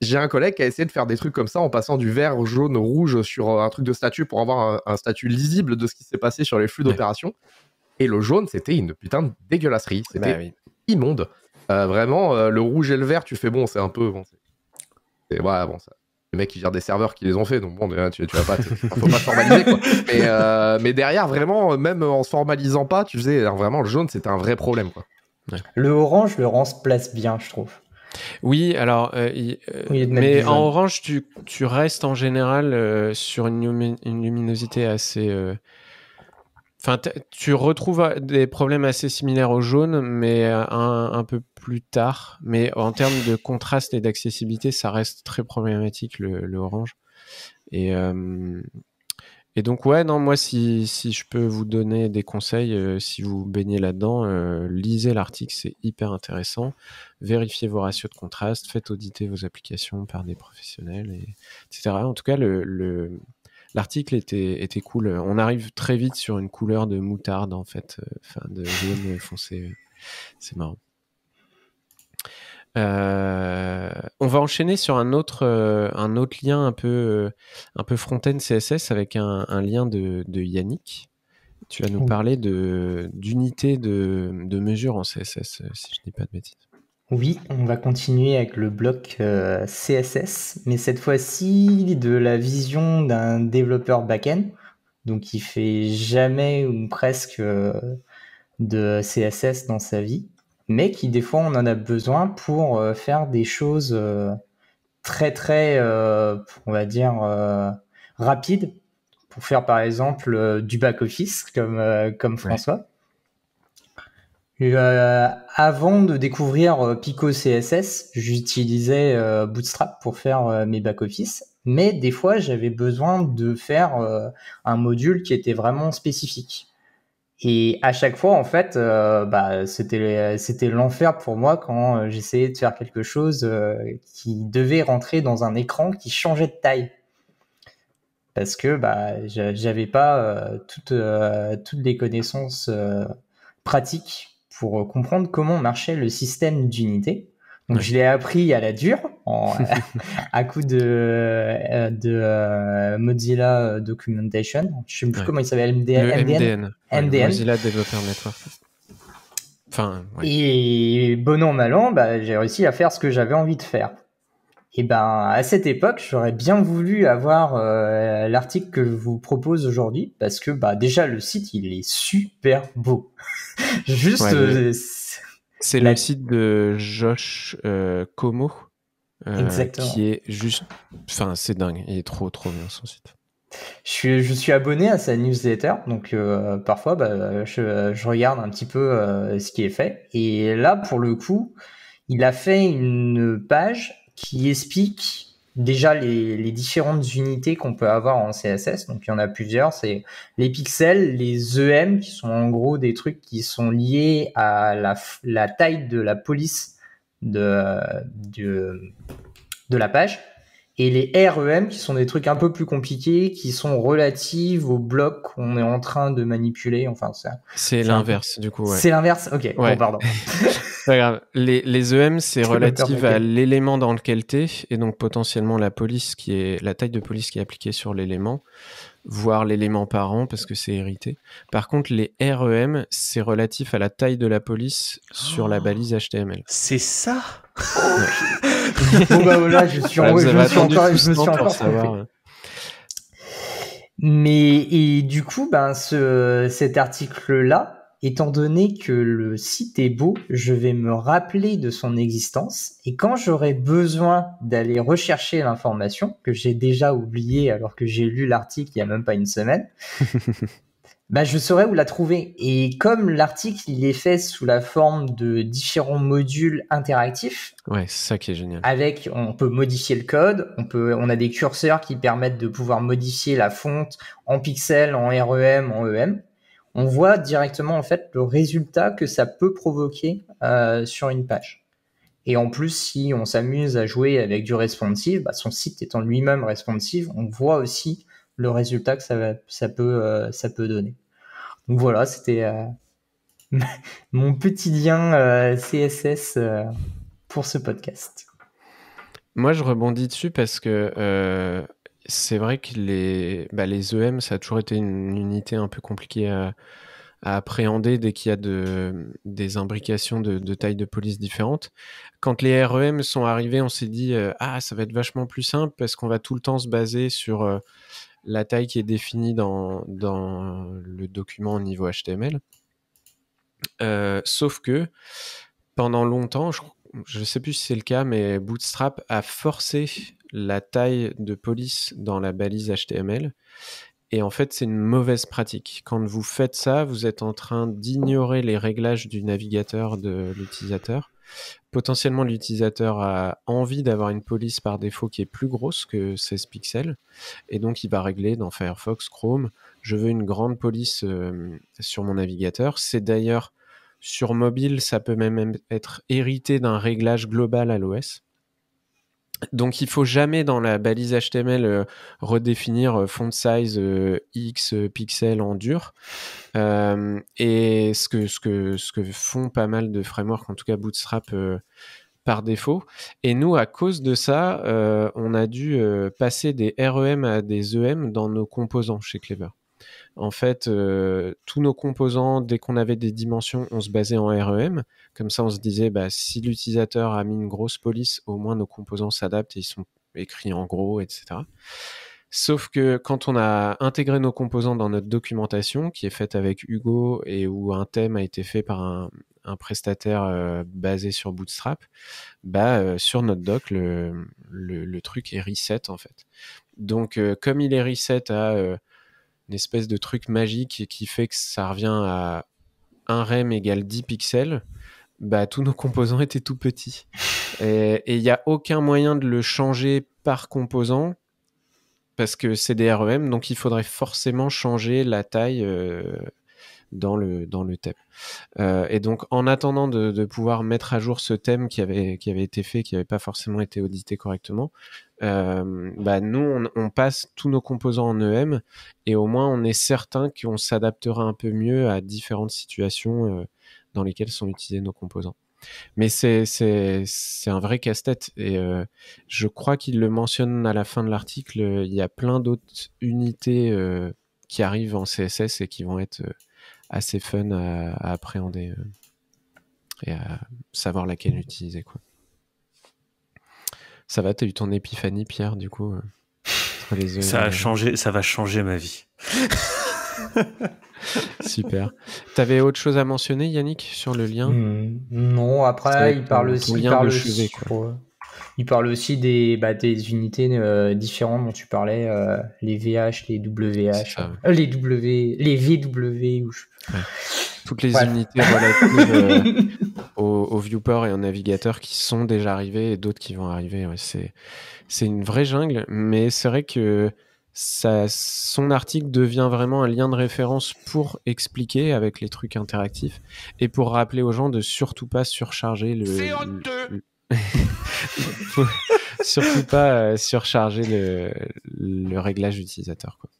j'ai un collègue qui a essayé de faire des trucs comme ça en passant du vert au jaune rouge sur un truc de statut pour avoir un, statut lisible de ce qui s'est passé sur les flux d'opérations. Et le jaune, c'était une putain de dégueulasserie. Bah c'était immonde. Euh, vraiment, euh, le rouge et le vert, tu fais bon, c'est un peu. Bon, c'est ouais, bon, ça. Les mecs qui gèrent des serveurs qui les ont fait, donc bon, tu, tu vas pas, faut pas formaliser euh, Mais, derrière, vraiment, même en se formalisant pas, tu faisais vraiment le jaune, c'était un vrai problème Le orange, le rang se place bien, je trouve. Oui, alors, mais en orange, tu, restes en général sur une, luminosité assez Enfin, tu retrouves euh, des problèmes assez similaires au jaune, mais euh, un, peu plus tard. Mais en termes de contraste et d'accessibilité, ça reste très problématique le, orange. Et, euh, et donc, ouais, non, moi, si, si, je peux vous donner des conseils, si vous baignez là-dedans, lisez l'article, c'est hyper intéressant. Vérifiez vos ratios de contraste, faites auditer vos applications par des professionnels, et, etc. En tout cas, le L'article était, cool. On arrive très vite sur une couleur de moutarde, en fait, euh, enfin, de jaune foncé. Euh, c'est marrant. Euh, on va enchaîner sur un autre, lien un peu, front-end CSS avec un, lien de, Yannick. Tu vas nous parler de, d'unité de, de mesure en CSS, si je ne dis pas de bêtises. Oui, on va continuer avec le bloc euh, CSS, mais cette fois-ci de la vision d'un développeur back-end. Donc qui fait jamais ou presque euh, de CSS dans sa vie, mais qui des fois on en a besoin pour euh, faire des choses très très, on va dire, rapides, pour faire par exemple du back-office comme, comme François. Euh, avant de découvrir euh, Pico CSS, j'utilisais euh, Bootstrap pour faire mes back-office, mais des fois j'avais besoin de faire un module qui était vraiment spécifique. Et à chaque fois, en fait, bah, c'était c'était l'enfer pour moi quand j'essayais de faire quelque chose qui devait rentrer dans un écran qui changeait de taille parce que bah j'avais pas toutes toutes les connaissances pratiques pour euh, comprendre comment marchait le système d'unité. Donc je l'ai appris à la dure, en, à coup de, euh, de euh, Mozilla Documentation. Je sais plus comment il s'appelle, MDN, MDN. Mozilla Developer Network. Enfin, Et bon an, mal an, bah, j'ai réussi à faire ce que j'avais envie de faire. Et eh ben à cette époque, j'aurais bien voulu avoir euh, l'article que je vous propose aujourd'hui parce que bah déjà le site il est super beau. Juste. Euh, c'est le site de Josh euh, Como. qui est juste, enfin c'est dingue, il est trop trop bien son site. Je suis, je suis, abonné à sa newsletter, donc parfois bah, je, regarde un petit peu ce qui est fait. Et là, pour le coup, il a fait une page qui explique déjà les, différentes unités qu'on peut avoir en CSS. Donc il y en a plusieurs, c'est les pixels, les EM, qui sont en gros des trucs qui sont liés à la, taille de la police de la page et les REM qui sont des trucs un peu plus compliqués qui sont relatives au blocs qu'on est en train de manipuler enfin ça c'est l'inverse du coup ouais. c'est l'inverse ok bon, pardon pas grave les, EM e c'est relatif à l'élément dans lequel tu et donc potentiellement la police qui est la taille de police qui est appliquée sur l'élément voire l'élément parent parce que c'est hérité par contre les REM c'est relatif à la taille de la police sur la oh. balise HTML c'est ça Bah, voilà, je suis, je me suis encore Mais et du coup, ben ce, cet article-là, étant donné que le site est beau, je vais me rappeler de son existence et quand j'aurai besoin d'aller rechercher l'information que j'ai déjà oubliée alors que j'ai lu l'article il y a même pas une semaine, bah, je saurais où la trouver. Et comme l'article, il est fait sous la forme de différents modules interactifs. Ouais, c'est ça qui est génial. Avec, on peut modifier le code, on peut, on a des curseurs qui permettent de pouvoir modifier la fonte en pixels, en REM, en EM. On voit directement, en fait, le résultat que ça peut provoquer euh, sur une page. Et en plus, si on s'amuse à jouer avec du responsive, bah, son site étant lui-même responsive, on voit aussi le résultat que euh, ça, peut, donner. Donc voilà, c'était euh, mon petit lien euh, CSS pour ce podcast. Moi, je rebondis dessus parce que c'est vrai que les, bah, les EM, ça a toujours été une unité un peu compliquée à, appréhender dès qu'il y a des imbrications de, de tailles de police différentes. Quand les REM sont arrivés, on s'est dit ah ça va être vachement plus simple parce qu'on va tout le temps se baser sur la taille qui est définie dans, dans le document au niveau HTML. Euh, sauf que pendant longtemps, je ne sais plus si c'est le cas, mais Bootstrap a forcé la taille de police dans la balise HTML. Et en fait, c'est une mauvaise pratique. Quand vous faites ça, vous êtes en train d'ignorer les réglages du navigateur de l'utilisateur potentiellement l'utilisateur a envie d'avoir une police par défaut qui est plus grosse que 16 pixels, et donc il va régler dans Firefox, Chrome, je veux une grande police euh, sur mon navigateur. C'est d'ailleurs sur mobile, ça peut même être hérité d'un réglage global à l'OS. Donc il faut jamais dans la balise HTML euh, redéfinir euh, font size euh, X pixels en dur. et ce que, ce, que, ce que font pas mal de frameworks, en tout cas Bootstrap par défaut. Et nous, à cause de ça, on a dû passer des REM à des EM dans nos composants chez Clever en fait, euh, tous nos composants, dès qu'on avait des dimensions, on se basait en REM. Comme ça, on se disait, bah, si l'utilisateur a mis une grosse police, au moins nos composants s'adaptent et ils sont écrits en gros, etc. Sauf que quand on a intégré nos composants dans notre documentation, qui est faite avec Hugo et où un thème a été fait par un, prestataire euh, basé sur Bootstrap, bah, euh, sur notre doc, le, le, truc est reset en fait. Donc, comme il est reset à une espèce de truc magique qui fait que ça revient à 1 rem égale 10 pixels, bah, tous nos composants étaient tout petits. Et il n'y a aucun moyen de le changer par composant parce que c'est des REM, donc il faudrait forcément changer la taille. Euh, dans le, dans le thème. Euh, et donc, en attendant de, pouvoir mettre à jour ce thème qui avait, qui avait été fait, qui n'avait pas forcément été audité correctement, euh, bah, nous, on, passe tous nos composants en EM et au moins, on est certain qu'on s'adaptera un peu mieux à différentes situations euh, dans lesquelles sont utilisés nos composants. Mais c'est un vrai casse-tête et je crois qu'il le mentionne à la fin de l'article. Il y a plein d'autres unités qui arrivent en CSS et qui vont être assez fun à, appréhender euh, et à savoir laquelle utiliser. Quoi. Ça va, t'as eu ton épiphanie, Pierre, du coup euh, Ça, a changé, ça va changer ma vie. Super. T'avais autre chose à mentionner, Yannick, sur le lien hmm, Non, après, il parle aussi. Lien de de quoi. Euh, il parle aussi des, bah, des unités euh, différentes dont tu parlais, euh, les VH, les WH, euh, les W, les VW. Ou je... Toutes les unités relatives au, viewport et au navigateur qui sont déjà arrivées et d'autres qui vont arriver. c'est, c'est une vraie jungle, mais c'est vrai que ça, son article devient vraiment un lien de référence pour expliquer avec les trucs interactifs et pour rappeler aux gens de surtout pas surcharger le surtout pas euh, surcharger le, réglage utilisateur. Quoi.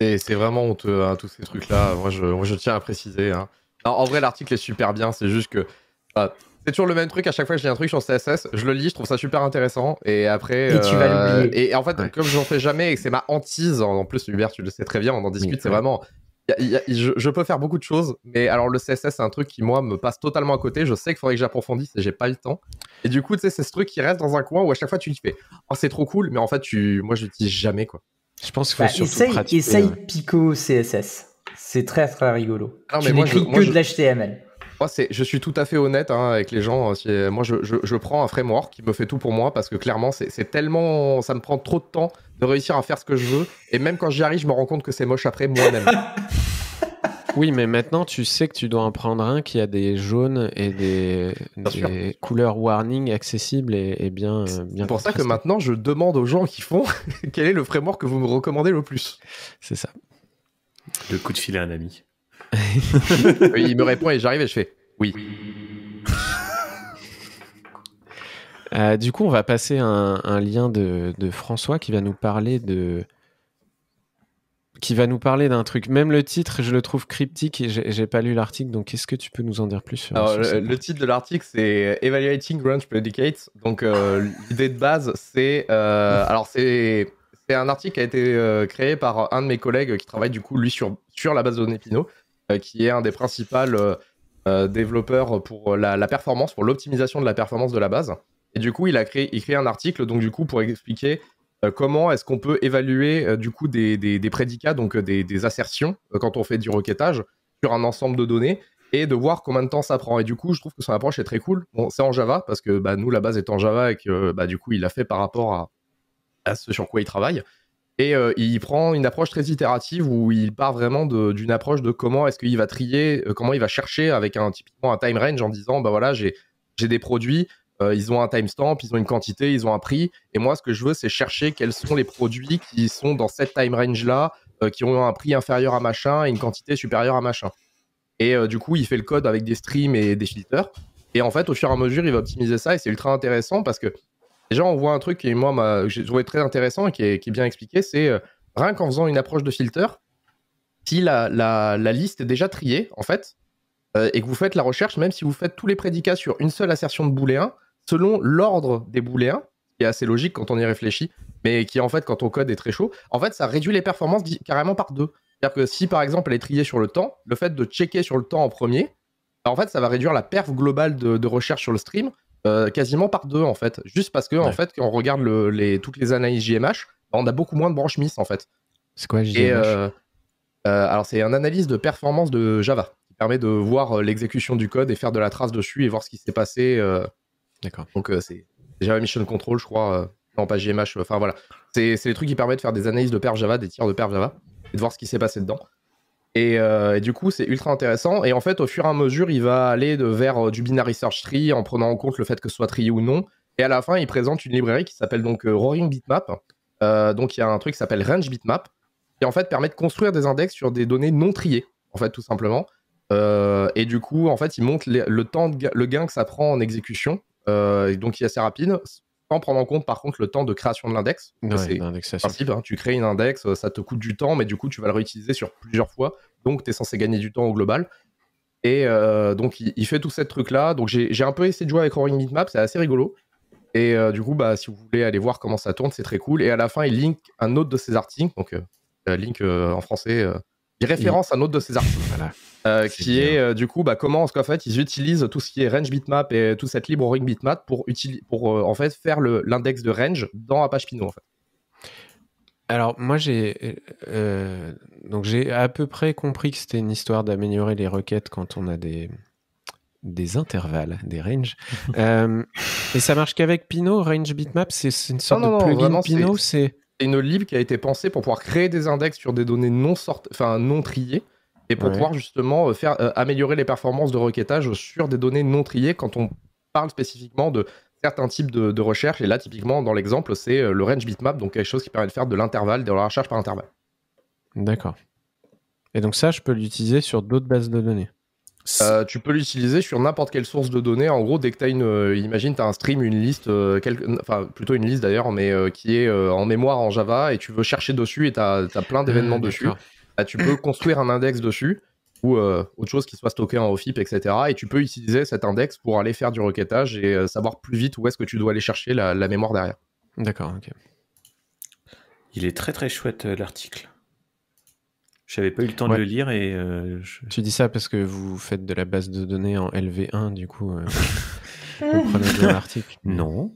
Et c'est vraiment honteux, hein, tous ces trucs-là. Moi je, tiens à préciser. Hein. en vrai, l'article est super bien. C'est juste que. Euh, c'est toujours le même truc. À chaque fois que je un truc sur CSS, je le lis, je trouve ça super intéressant. Et après. Et tu euh, Et en fait, comme je n'en fais jamais et c'est ma hantise, en plus, Hubert, tu le sais très bien, on en discute, c'est vraiment je, peux faire beaucoup de choses, mais alors le CSS, c'est un truc qui, moi, me passe totalement à côté. Je sais qu'il faudrait que j'approfondisse et j'ai pas le temps. Et du coup, tu sais, c'est ce truc qui reste dans un coin où à chaque fois tu dis fais oh, c'est trop cool, mais en fait, tu... moi, je l'utilise jamais, quoi. Je pense qu'il faut bah, surtout essaye, essaye hein. Pico CSS. C'est très, très rigolo. Non, mais tu n'écris que de l'HTML c'est je suis tout à fait honnête hein, avec les gens. Hein, moi, je, prends un framework qui me fait tout pour moi parce que clairement, c'est tellement. Ça me prend trop de temps de réussir à faire ce que je veux. Et même quand j'y arrive, je me rends compte que c'est moche après moi-même. oui, mais maintenant, tu sais que tu dois en prendre un qui a des jaunes et des, couleurs warning accessibles et, bien. Euh, bien c'est pour ça que maintenant, je demande aux gens qui font quel est le framework que vous me recommandez le plus. C'est ça. Le coup de fil à un ami il me répond et j'arrive et je fais oui. Euh, du coup, on va passer un, lien de, François qui va nous parler de qui va nous parler d'un truc. Même le titre, je le trouve cryptique et j'ai pas lu l'article. Donc, quest ce que tu peux nous en dire plus sur, le, titre de l'article, c'est Evaluating Grunge Predicates. Donc, euh, l'idée de base, c'est euh, alors c'est un article qui a été créé par un de mes collègues qui travaille du coup lui sur sur la base de Pinot. Euh, qui est un des principaux euh, euh, développeurs pour la, performance, pour l'optimisation de la performance de la base. Et du coup, il a créé, il un article, donc du coup, pour expliquer comment est-ce qu'on peut évaluer du coup des, prédicats, donc des, assertions, quand on fait du requêtage sur un ensemble de données et de voir combien de temps ça prend. Et du coup, je trouve que son approche est très cool. Bon, c'est en Java parce que bah, nous, la base est en Java et que bah, du coup, il l'a fait par rapport à, à, ce sur quoi il travaille. Et euh, il prend une approche très itérative où il part vraiment d'une approche de comment est-ce qu'il va trier, euh, comment il va chercher avec un typiquement un time range en disant bah voilà j'ai des produits, euh, ils ont un timestamp, ils ont une quantité, ils ont un prix. Et moi ce que je veux c'est chercher quels sont les produits qui sont dans cette time range là, qui ont un prix inférieur à machin et une quantité supérieure à machin. Et du coup il fait le code avec des streams et des filters. Et en fait au fur et à mesure il va optimiser ça et c'est ultra intéressant parce que Déjà, on voit un truc qui, moi, que j'ai trouvé très intéressant et qui est, bien expliqué, c'est euh, rien qu'en faisant une approche de filter, si la, liste est déjà triée, en fait, euh, et que vous faites la recherche, même si vous faites tous les prédicats sur une seule assertion de booléen, selon l'ordre des booléens, qui est assez logique quand on y réfléchit, mais qui, en fait, quand on code, est très chaud, en fait, ça réduit les performances carrément par deux. C'est-à-dire que si, par exemple, elle est triée sur le temps, le fait de checker sur le temps en premier, bah, en fait, ça va réduire la perf globale de, recherche sur le stream euh, quasiment par deux en fait, juste parce que en fait, quand on regarde les, toutes les analyses JMH, bah, on a beaucoup moins de branches miss en fait. C'est quoi JMH euh, euh, Alors c'est un analyse de performance de Java qui permet de voir l'exécution du code et faire de la trace dessus et voir ce qui s'est passé. D'accord. Donc c'est Java Mission Control, je crois. non pas JMH. Enfin voilà, c'est les trucs qui permettent de faire des analyses de père Java, des tirs de père Java et de voir ce qui s'est passé dedans. Euh, et, du coup, c'est ultra intéressant. Et en fait, au fur et à mesure, il va aller de, vers euh, du binary search tree en prenant en compte le fait que ce soit trié ou non. Et à la fin, il présente une librairie qui s'appelle donc euh, Roaring Bitmap. donc, il y a un truc qui s'appelle Range Bitmap, qui en fait permet de construire des index sur des données non triées, en fait, tout simplement. et du coup, en fait, il montre le temps, le gain que ça prend en exécution. donc, il est assez rapide sans prendre en compte par contre le temps de création de l'index. c'est principe, hein. tu crées une index, euh, ça te coûte du temps, mais du coup tu vas le réutiliser sur plusieurs fois, donc tu es censé gagner du temps au global. Et euh, donc il, fait tout ce truc-là. Donc j'ai un peu essayé de jouer avec Roaring map c'est assez rigolo. Et euh, du coup, bah, si vous voulez aller voir comment ça tourne, c'est très cool. Et à la fin, il link un autre de ses articles, donc link en français il référence à un autre de ses articles, euh, qui est euh, du coup bah, comment, qu'en fait, ils utilisent tout ce qui est range bitmap et toute cette libre ring bitmap pour, pour euh, en fait, faire l'index de range dans Apache Pinot. En fait. Alors moi j'ai donc j'ai à peu près compris que c'était une histoire d'améliorer les requêtes quand on a des des intervalles, des ranges. et ça marche qu'avec Pinot, range bitmap, c'est une sorte de plugin Pinot, c'est c'est une lib qui a été pensée pour pouvoir créer des index sur des données non, enfin, non triées et pour pouvoir justement euh, faire euh, améliorer les performances de requêtage sur des données non triées quand on parle spécifiquement de certains types de, recherches. Et là, typiquement, dans l'exemple, c'est euh, le range bitmap, donc quelque chose qui permet de faire de l'intervalle, de la recherche par intervalle. D'accord. Et donc ça, je peux l'utiliser sur d'autres bases de données. Euh, tu peux l'utiliser sur n'importe quelle source de données. En gros, dès que tu as une. Euh, imagine, tu as un stream, une liste, euh, enfin plutôt une liste d'ailleurs, mais qui est en mémoire en Java et tu veux chercher dessus et tu as, plein mmh, d'événements dessus. Bah, tu peux construire un index dessus ou autre chose qui soit stocké en OFIP, etc. Et tu peux utiliser cet index pour aller faire du requêtage et savoir plus vite où est-ce que tu dois aller chercher la, la mémoire derrière. D'accord, ok. Il est très très chouette l'article. J'avais pas eu le temps de le lire et. Euh, je... Tu dis ça parce que vous faites de la base de données en LV1, du coup. Euh, vous prenez un article. Non.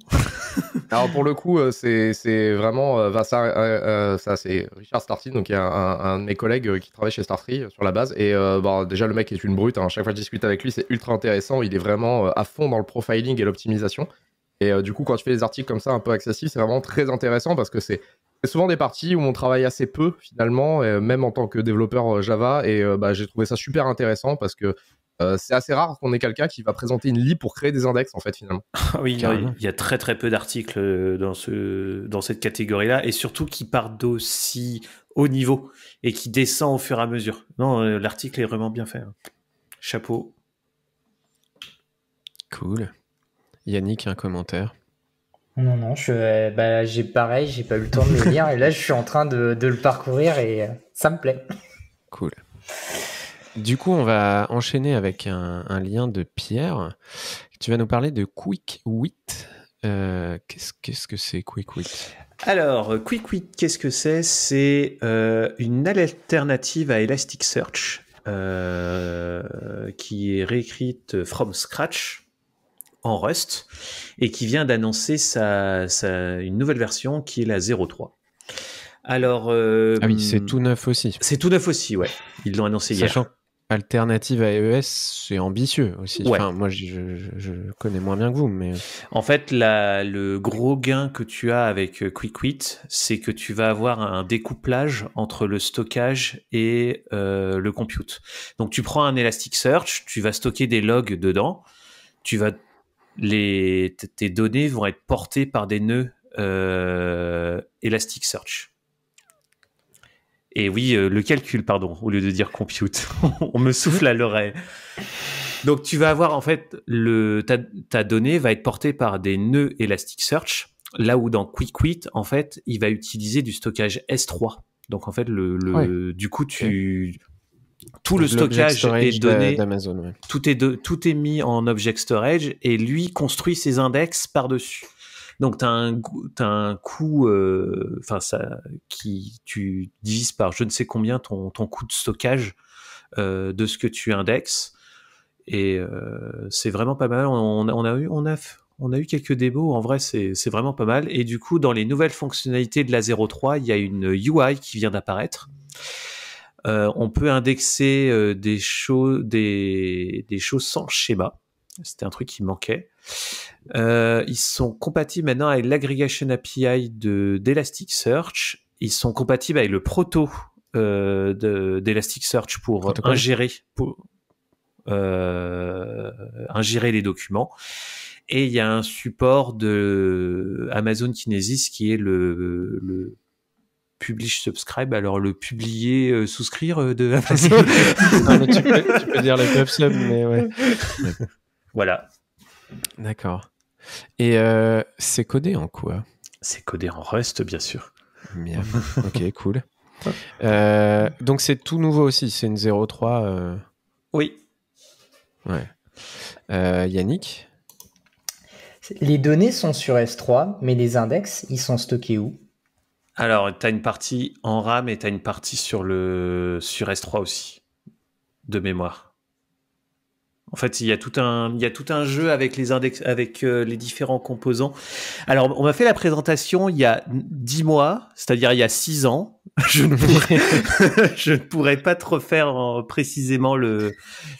Alors pour le coup, euh, c'est vraiment ça c'est Richard Starty, donc il y a un, de mes collègues qui travaille chez Startree sur la base. Et bon, déjà le mec est une brute. à hein. chaque fois que je discute avec lui, c'est ultra intéressant. Il est vraiment à fond dans le profiling et l'optimisation. Et du coup, quand tu fais des articles comme ça, un peu accessibles, c'est vraiment très intéressant parce que c'est c'est souvent des parties où on travaille assez peu finalement, euh, même en tant que développeur euh, Java. Et euh, bah, j'ai trouvé ça super intéressant parce que c'est assez rare qu'on ait quelqu'un qui va présenter une lib pour créer des index, en fait, finalement. Ah oui, il y a très très peu d'articles dans, ce, dans cette catégorie-là, et surtout qui partent d'aussi haut niveau et qui descend au fur et à mesure. Non, l'article est vraiment bien fait. Hein. Chapeau. Cool. Yannick, un commentaire non, non, je, euh, bah, j'ai pareil, j'ai pas eu le temps de le lire et là je suis en train de, de le parcourir et euh, ça me plaît. Cool. Du coup, on va enchaîner avec un, lien de Pierre. Tu vas nous parler de QuickWit. Euh, qu'est-ce, qu'est-ce que c'est QuickWit Alors, QuickWit, qu'est-ce que c'est C'est une alternative à Elasticsearch qui est réécrite from scratch en Rust et qui vient d'annoncer sa, une nouvelle version qui est la 03. Alors, euh, ah oui, c'est tout neuf aussi. C'est tout neuf aussi, ouais. Ils l'ont annoncé Sachant Alternative à ES, c'est ambitieux aussi. Enfin, moi, je, je, connais moins bien que vous, mais euh. en fait, la, le gros gain que tu as avec euh, QuickWit, c'est que tu vas avoir un découplage entre le stockage et le compute. Donc, tu prends un Elasticsearch, tu vas stocker des logs dedans, tu vas les, tes données vont être portées par des nœuds euh, Elasticsearch. Et oui, euh, le calcul, pardon, au lieu de dire compute, on me souffle à l'oreille. Donc tu vas avoir en fait le ta, ta, donnée va être portée par des nœuds Elasticsearch, là où dans QuickWit en fait il va utiliser du stockage S3. Donc en fait le, du coup tu tout le stockage est donné. tout, est de, tout est mis en object storage et lui construit ses index par-dessus. Donc, tu as un, as un coût euh, enfin ça, qui tu divises par je ne sais combien ton, coût de stockage euh, de ce que tu indexes. Et euh, c'est vraiment pas mal. On, a eu, on, a, on a eu quelques démos. En vrai, c'est vraiment pas mal. Et du coup, dans les nouvelles fonctionnalités de la 03, il y a une UI qui vient d'apparaître. Euh, on peut indexer euh, des, choses, des, choses sans schéma. C'était un truc qui manquait. Euh, ils sont compatibles maintenant avec l'aggregation API de d'Elasticsearch. ils sont compatibles avec le proto d'Elasticsearch de, pour ingérer, pour, ingérer les documents. Et il y a un support de Amazon Kinesis qui est le publish subscribe alors le publier euh, souscrire euh, de la tu, peux, dire le pub sub mais ouais voilà d'accord et euh, c'est codé en quoi c'est codé en Rust bien sûr bien ok cool donc c'est tout nouveau aussi c'est une 03 oui ouais Yannick les données sont sur S3 mais les index ils sont stockés où alors, tu as une partie en RAM et tu as une partie sur, le, sur S3 aussi, de mémoire. En fait, il y a tout un, il y a tout un jeu avec les index, avec euh, les différents composants. Alors, on m'a fait la présentation il y a dix mois, c'est-à-dire il y a six ans. Je ne pourrais, je pourrais pas te refaire euh, précisément le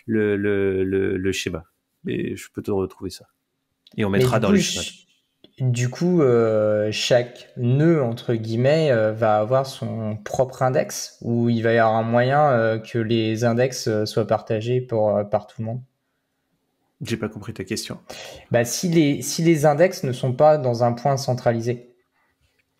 le, le, schéma. Mais je peux te retrouver ça. Et on mettra dans le schéma du coup, euh, chaque nœud, entre guillemets, euh, va avoir son propre index, ou il va y avoir un moyen euh, que les index soient partagés pour, par tout le monde. J'ai pas compris ta question. Bah, si, les, si les index ne sont pas dans un point centralisé,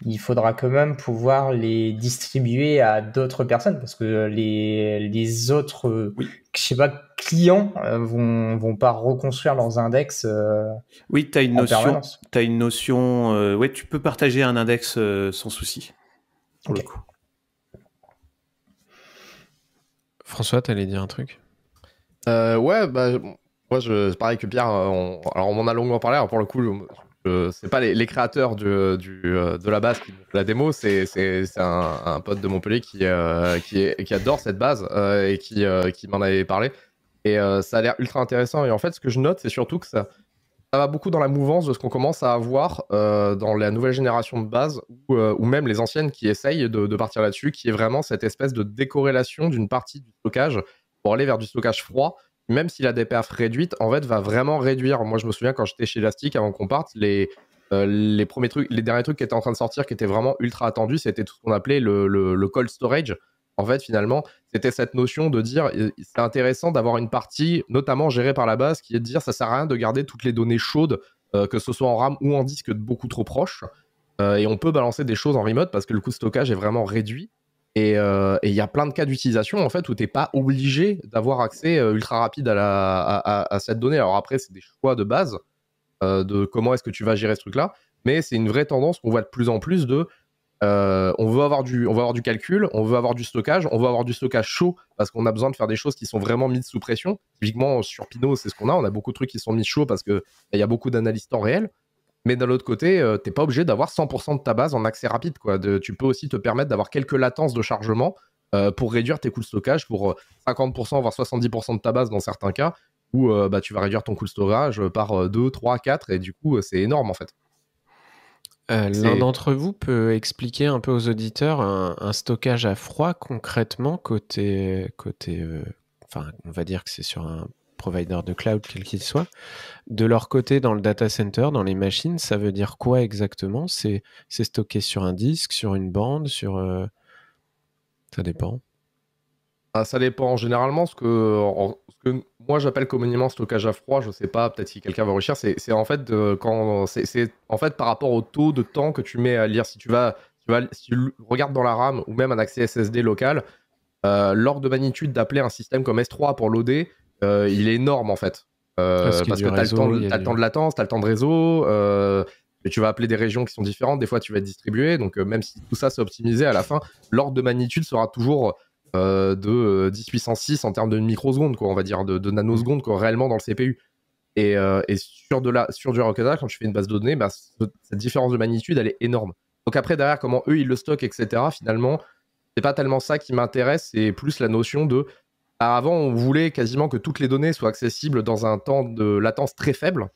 il faudra quand même pouvoir les distribuer à d'autres personnes parce que les, les autres je sais pas, clients euh, vont, vont pas reconstruire leurs index. Euh, oui, tu as une notion. As une notion ouais, tu peux partager un index euh, sans souci. Pour le coup. François, tu allais dire un truc Ouais, bah, moi, je, pareil que Pierre, on, alors on en a longuement parlé. Alors hein, pour le coup, c'est pas les, créateurs euh, de la base qui la démo, c'est un, pote de Montpellier qui, euh, adore cette base euh, et qui, m'en avait parlé. Et ça a l'air ultra intéressant. Et en fait, ce que je note, c'est surtout que ça, va beaucoup dans la mouvance de ce qu'on commence à avoir dans la nouvelle génération de base ou, même les anciennes qui essayent de, de partir là-dessus, qui est vraiment cette espèce de décorrélation d'une partie du stockage pour aller vers du stockage froid même si la des réduite en fait, va vraiment réduire. Moi, je me souviens quand j'étais chez Elastic, avant qu'on parte, les, euh, les, premiers trucs, les derniers trucs qui étaient en train de sortir, qui étaient vraiment ultra attendus, c'était tout ce qu'on appelait le, le, cold storage. En fait, finalement, c'était cette notion de dire, euh, c'est intéressant d'avoir une partie, notamment gérée par la base, qui est de dire, ça sert à rien de garder toutes les données chaudes, euh, que ce soit en RAM ou en disque, beaucoup trop proche, et on peut balancer des choses en remote parce que le coût de stockage est vraiment réduit. Euh, et il y a plein de cas d'utilisation en fait où tu n'es pas obligé d'avoir accès euh, ultra rapide à, cette donnée. Alors après, c'est des choix de base euh, de comment est-ce que tu vas gérer ce truc-là, mais c'est une vraie tendance qu'on voit de plus en plus de on, veut avoir du, on avoir du calcul, on veut avoir du stockage, on veut avoir du stockage chaud parce qu'on a besoin de faire des choses qui sont vraiment mises sous pression. Typiquement, sur Pinot, c'est ce qu'on a. On a beaucoup de trucs qui sont mis chaud parce qu'il bah, y a beaucoup d'analystes en réel. Mais d'un autre côté, tu euh, t'es pas obligé d'avoir 100% de ta base en accès rapide. Quoi. tu peux aussi te permettre d'avoir quelques latences de chargement euh, pour réduire tes coûts de stockage pour 50% euh, voire 70% de ta base dans certains cas, où bah, tu vas réduire ton coût de stockage par 2, 3, 4, et du coup, c'est énorme en fait. L'un d'entre vous peut expliquer un peu aux auditeurs un, un stockage à froid concrètement côté, côté enfin, on va dire que c'est sur un provider de cloud, quel qu'il soit. De leur côté, dans le data center, dans les machines, ça veut dire quoi exactement C'est stocké sur un disque, sur une bande, sur... Euh, ça dépend. Ah, ça dépend. Généralement, ce que, moi j'appelle communément stockage à froid, je ne sais pas, peut-être si quelqu'un va réussir c'est en fait euh, quand c'est en fait par rapport au taux de temps que tu mets à lire. Si tu vas, tu vas si tu regardes dans la RAM ou même un accès SSD local, euh, l'ordre de magnitude d'appeler un système comme S3 pour loader, euh, il est énorme en fait. Euh, ah, parce, que tu le temps, as le temps de latence, tu as le temps de réseau, et euh, tu vas appeler des régions qui sont différentes, des fois tu vas être distribué donc même si tout ça s'est optimisé, à la fin, l'ordre de magnitude sera toujours de 10 en termes de microsecondes, quoi, on va dire, de, nanosecondes, quoi, réellement dans le CPU. Et, et sur, de la, sur du Rocket quand tu fais une base de données, bah, cette différence de magnitude, elle est énorme. Donc après, derrière, comment eux, ils le stockent, etc., finalement, c'est pas tellement ça qui m'intéresse, c'est plus la notion de avant, on voulait quasiment que toutes les données soient accessibles dans un temps de latence très faible.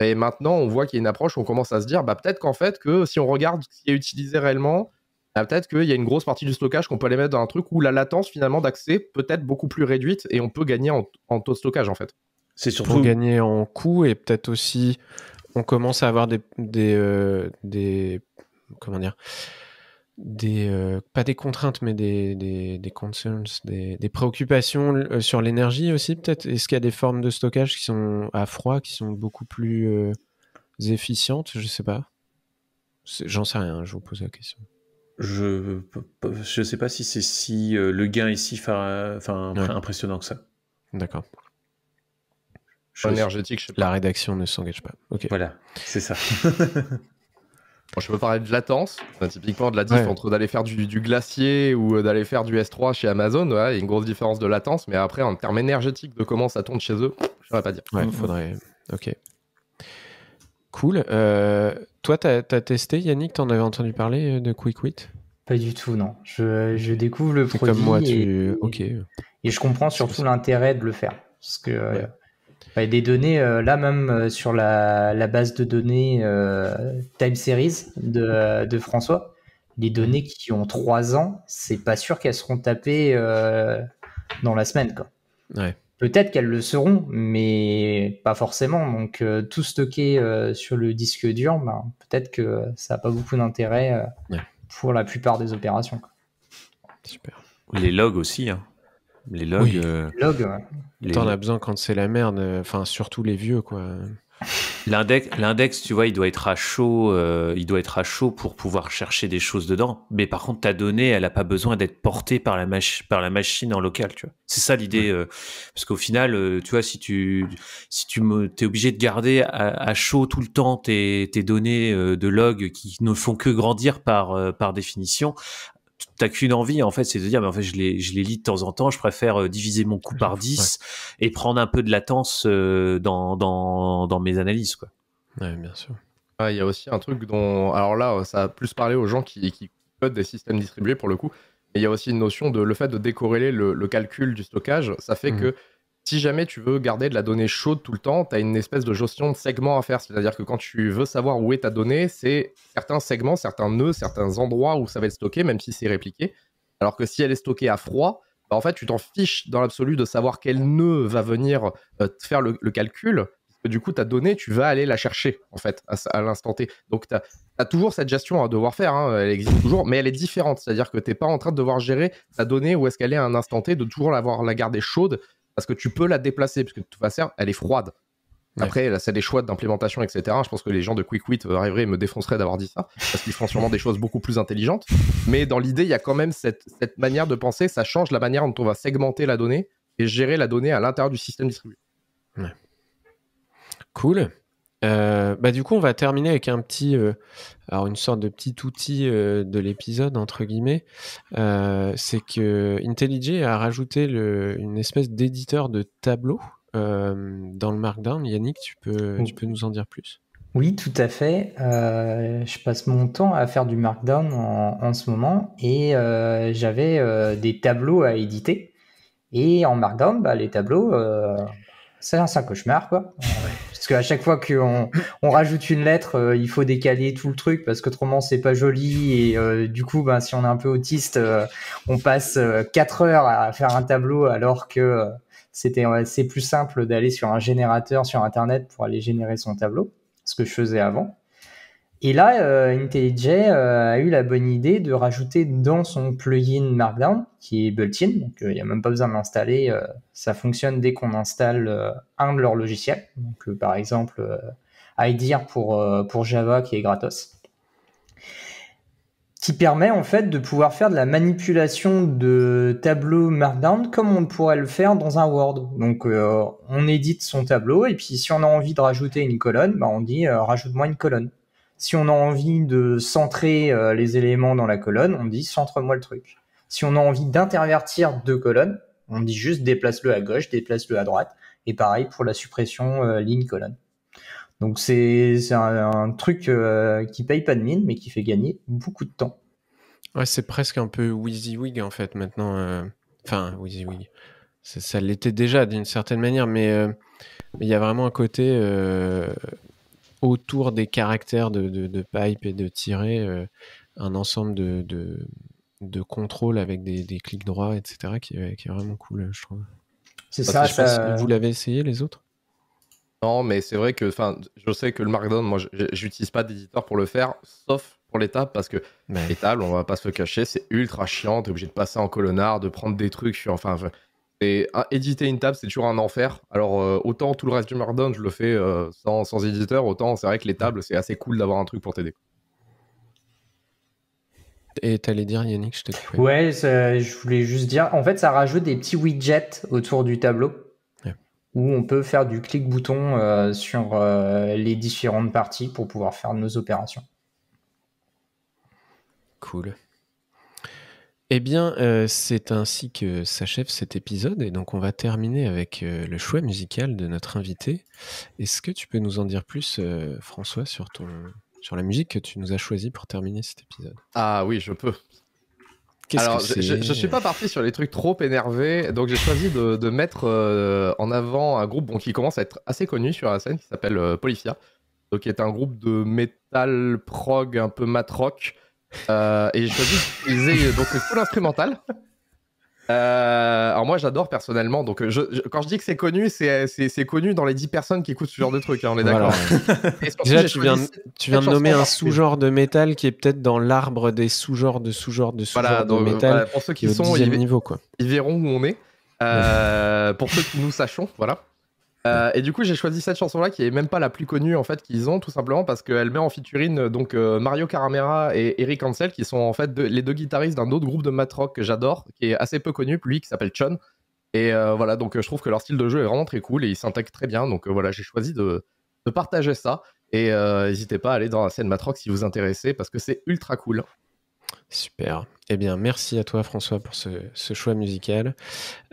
Et maintenant, on voit qu'il y a une approche où on commence à se dire, bah, peut-être qu'en fait, que si on regarde ce qui est utilisé réellement, bah, peut-être qu'il y a une grosse partie du stockage qu'on peut aller mettre dans un truc où la latence finalement d'accès peut être beaucoup plus réduite et on peut gagner en, taux de stockage en fait. C'est surtout gagner en coût et peut-être aussi on commence à avoir des, des euh, comment dire des euh, pas des contraintes, mais des, des, des concerns, des, préoccupations euh, sur l'énergie aussi, peut-être Est-ce qu'il y a des formes de stockage qui sont à froid, qui sont beaucoup plus euh, efficientes Je sais pas. J'en sais rien, je vous pose la question. Je je sais pas si c'est si le gain est si enfin, impressionnant que ça. D'accord. Énergétique, je sais pas. La rédaction ne s'engage pas. Ok. Voilà, c'est ça. je peux parler de latence, typiquement de la diff entre d'aller faire du, glacier ou euh, d'aller faire du S3 chez Amazon. Il y a une grosse différence de latence, mais après, en termes énergétiques de comment ça tourne chez eux, je saurais pas dire. faudrait. Ok. Cool. Euh, toi, tu as, testé, Yannick, tu en avais entendu parler euh, de QuickWit Pas du tout, non. Je, découvre le produit. Comme moi, et, tu. ok. Et, je comprends surtout l'intérêt de le faire. Parce que des données, euh, là même euh, sur la, base de données euh, Time Series de, François, les mm. données qui ont 3 ans, c'est pas sûr qu'elles seront tapées dans la semaine. Quoi. Peut-être qu'elles le seront, mais pas forcément. Donc tout stocker sur le disque dur, ben, peut-être que ça n'a pas beaucoup d'intérêt pour la plupart des opérations. Super. Les logs aussi, hein. Les logs. as euh, besoin quand c'est la merde. Euh, enfin, surtout les vieux, quoi. L'index, tu vois, il doit être à chaud, euh, il doit être à chaud pour pouvoir chercher des choses dedans. Mais par contre, ta donnée, elle n'a pas besoin d'être portée par la, par la machine en local, tu vois. C'est ça l'idée, parce qu'au final, tu vois, si tu, si tu es obligé de garder à, chaud tout le temps tes, données de log qui ne font que grandir par, par définition, t'as qu'une envie en fait c'est de dire mais en fait je les je les lis de temps en temps je préfère euh, diviser mon coup mhm. par 10 et prendre un peu de latence euh, dans, dans, dans mes analyses quoi bien sûr ah, il y a aussi un truc dont alors là ça a plus parlé aux gens qui, qui codent des systèmes distribués pour le coup mais il y a aussi une notion de le fait de décorréler le, calcul du stockage ça fait mhm. que si jamais tu veux garder de la donnée chaude tout le temps, tu as une espèce de gestion de segments à faire. C'est-à-dire que quand tu veux savoir où est ta donnée, c'est certains segments, certains nœuds, certains endroits où ça va être stocké, même si c'est répliqué. Alors que si elle est stockée à froid, bah, en fait, tu t'en fiches dans l'absolu de savoir quel nœud va venir euh, te faire le, calcul. du coup, ta donnée, tu vas aller la chercher, en fait, à, l'instant T. Donc, tu as, toujours cette gestion à devoir faire, hein. elle existe toujours, mais elle est différente. C'est-à-dire que tu n'es pas en train de devoir gérer ta donnée où est-ce qu'elle est à un instant T, de toujours la garder chaude parce que tu peux la déplacer, parce que de toute façon, elle est froide. Après, là, c'est des choix d'implémentation, etc. Je pense que les gens de QuickWit arriveraient et me défonceraient d'avoir dit ça, parce qu'ils font sûrement des choses beaucoup plus intelligentes. Mais dans l'idée, il y a quand même cette, cette, manière de penser, ça change la manière dont on va segmenter la donnée et gérer la donnée à l'intérieur du système distribué. Ouais. Cool. Euh, bah, du coup, on va terminer avec un petit, euh, alors une sorte de petit outil euh, de l'épisode entre guillemets. c'est que IntelliJ a rajouté une espèce d'éditeur de tableau dans le Markdown. Yannick, tu peux, tu peux nous en dire plus Oui, tout à fait. je passe mon temps à faire du Markdown en, ce moment et j'avais des tableaux à éditer. Et en Markdown, bah, les tableaux, c'est un, un cauchemar quoi. Parce qu'à chaque fois qu'on on rajoute une lettre, euh, il faut décaler tout le truc parce que qu'autrement c'est pas joli. Et euh, du coup, ben, si on est un peu autiste, euh, on passe quatre heures à faire un tableau alors que c'était c'est plus simple d'aller sur un générateur sur Internet pour aller générer son tableau, ce que je faisais avant. Et là, euh, IntelliJ euh, a eu la bonne idée de rajouter dans son plugin Markdown, qui est built-in, donc euh, il n'y a même pas besoin de l'installer, ça fonctionne dès qu'on installe un de leurs logiciels, donc par exemple IDEAR pour, Java qui est gratos, qui permet en fait de pouvoir faire de la manipulation de tableaux Markdown comme on pourrait le faire dans un Word. Donc on édite son tableau et puis si on a envie de rajouter une colonne, bah, on dit rajoute-moi une colonne. Si on a envie de centrer euh, les éléments dans la colonne, on dit centre-moi le truc. Si on a envie d'intervertir deux colonnes, on dit juste déplace-le à gauche, déplace-le à droite. Et pareil pour la suppression euh, ligne-colonne. Donc c'est un, truc qui euh, qui paye pas de mine, mais qui fait gagner beaucoup de temps. Ouais, c'est presque un peu WYSIWYG en fait maintenant. Enfin, WYSIWYG, ça l'était déjà d'une certaine manière, mais il y a vraiment un côté autour des caractères de, pipe et de tirer euh, un ensemble de, de, de contrôles avec des, des, clics droits, etc., qui, est vraiment cool, je trouve. C'est ça, vous l'avez essayé, les autres Non, mais c'est vrai que je sais que le Markdown, moi, j'utilise pas d'éditeur pour le faire, sauf pour l'étape, parce que mais... tables on va pas se cacher, c'est ultra chiant, es obligé de passer en colonnard, de prendre des trucs, enfin, éditer une table, c'est toujours un enfer. Alors, euh, autant tout le reste du Markdown, je le fais euh, sans, sans, éditeur, autant c'est vrai que les tables, c'est assez cool d'avoir un truc pour t'aider. Et t'allais dire, Yannick, je t'ai Ouais, je voulais juste dire, en fait, ça rajoute des petits widgets autour du tableau où on peut faire du clic-bouton euh, sur les différentes parties pour pouvoir faire nos opérations. Cool. Eh bien, euh, c'est ainsi que s'achève cet épisode. Et donc, on va terminer avec euh, le choix musical de notre invité. Est-ce que tu peux nous en dire plus, euh, François, sur, sur la musique que tu nous as choisie pour terminer cet épisode Ah oui, je peux. Alors, je, ne suis pas parti sur les trucs trop énervés, donc j'ai choisi de, mettre en avant un groupe qui commence à être assez connu sur la scène, qui s'appelle Polifia, donc qui est un groupe de metal prog un peu matrock, euh, et j'ai choisi d'utiliser euh, donc tout l'instrumental. Euh, alors moi j'adore personnellement, donc quand je dis que c'est connu, c'est connu dans les 10 personnes qui écoutent ce genre de truc, hein, on est d'accord. Déjà tu viens, de nommer un sous-genre de métal qui est peut-être dans l'arbre des sous-genres de sous-genres de sous-genres de métal. Voilà, pour ceux qui sont, ils, niveau, quoi. ils verront où on est. pour ceux qui nous sachons, voilà. Euh, et du coup, j'ai choisi cette chanson-là qui est même pas la plus connue en fait qu'ils ont, tout simplement parce qu'elle met en featuring euh, donc euh, Mario Caramera et Eric Ansel, qui sont en fait les deux guitaristes d'un autre groupe de Matroc que j'adore, qui est assez peu connu, lui qui s'appelle Chun. Et voilà, donc je trouve que leur style de jeu est vraiment très cool et ils s'intègrent très bien. Donc voilà, j'ai choisi de, partager ça. Et n'hésitez pas à aller dans la scène Matrock rock si vous intéressez parce que c'est ultra cool. Super. Eh bien, merci à toi, François, pour ce, choix musical.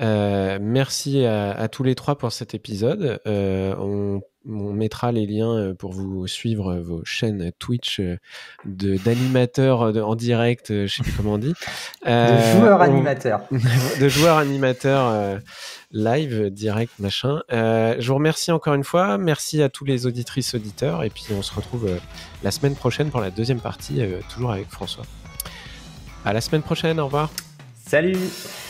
Euh, merci à, tous les trois pour cet épisode. Euh, on, mettra les liens euh, pour vous suivre vos chaînes Twitch de, d'animateurs en direct, je ne sais plus comment on dit. de joueurs animateurs. de joueurs animateurs live, direct, machin. je vous remercie encore une fois. Merci à tous les auditrices, auditeurs. Et puis, on se retrouve la semaine prochaine pour la deuxième partie, toujours avec François. À la semaine prochaine, au revoir. Salut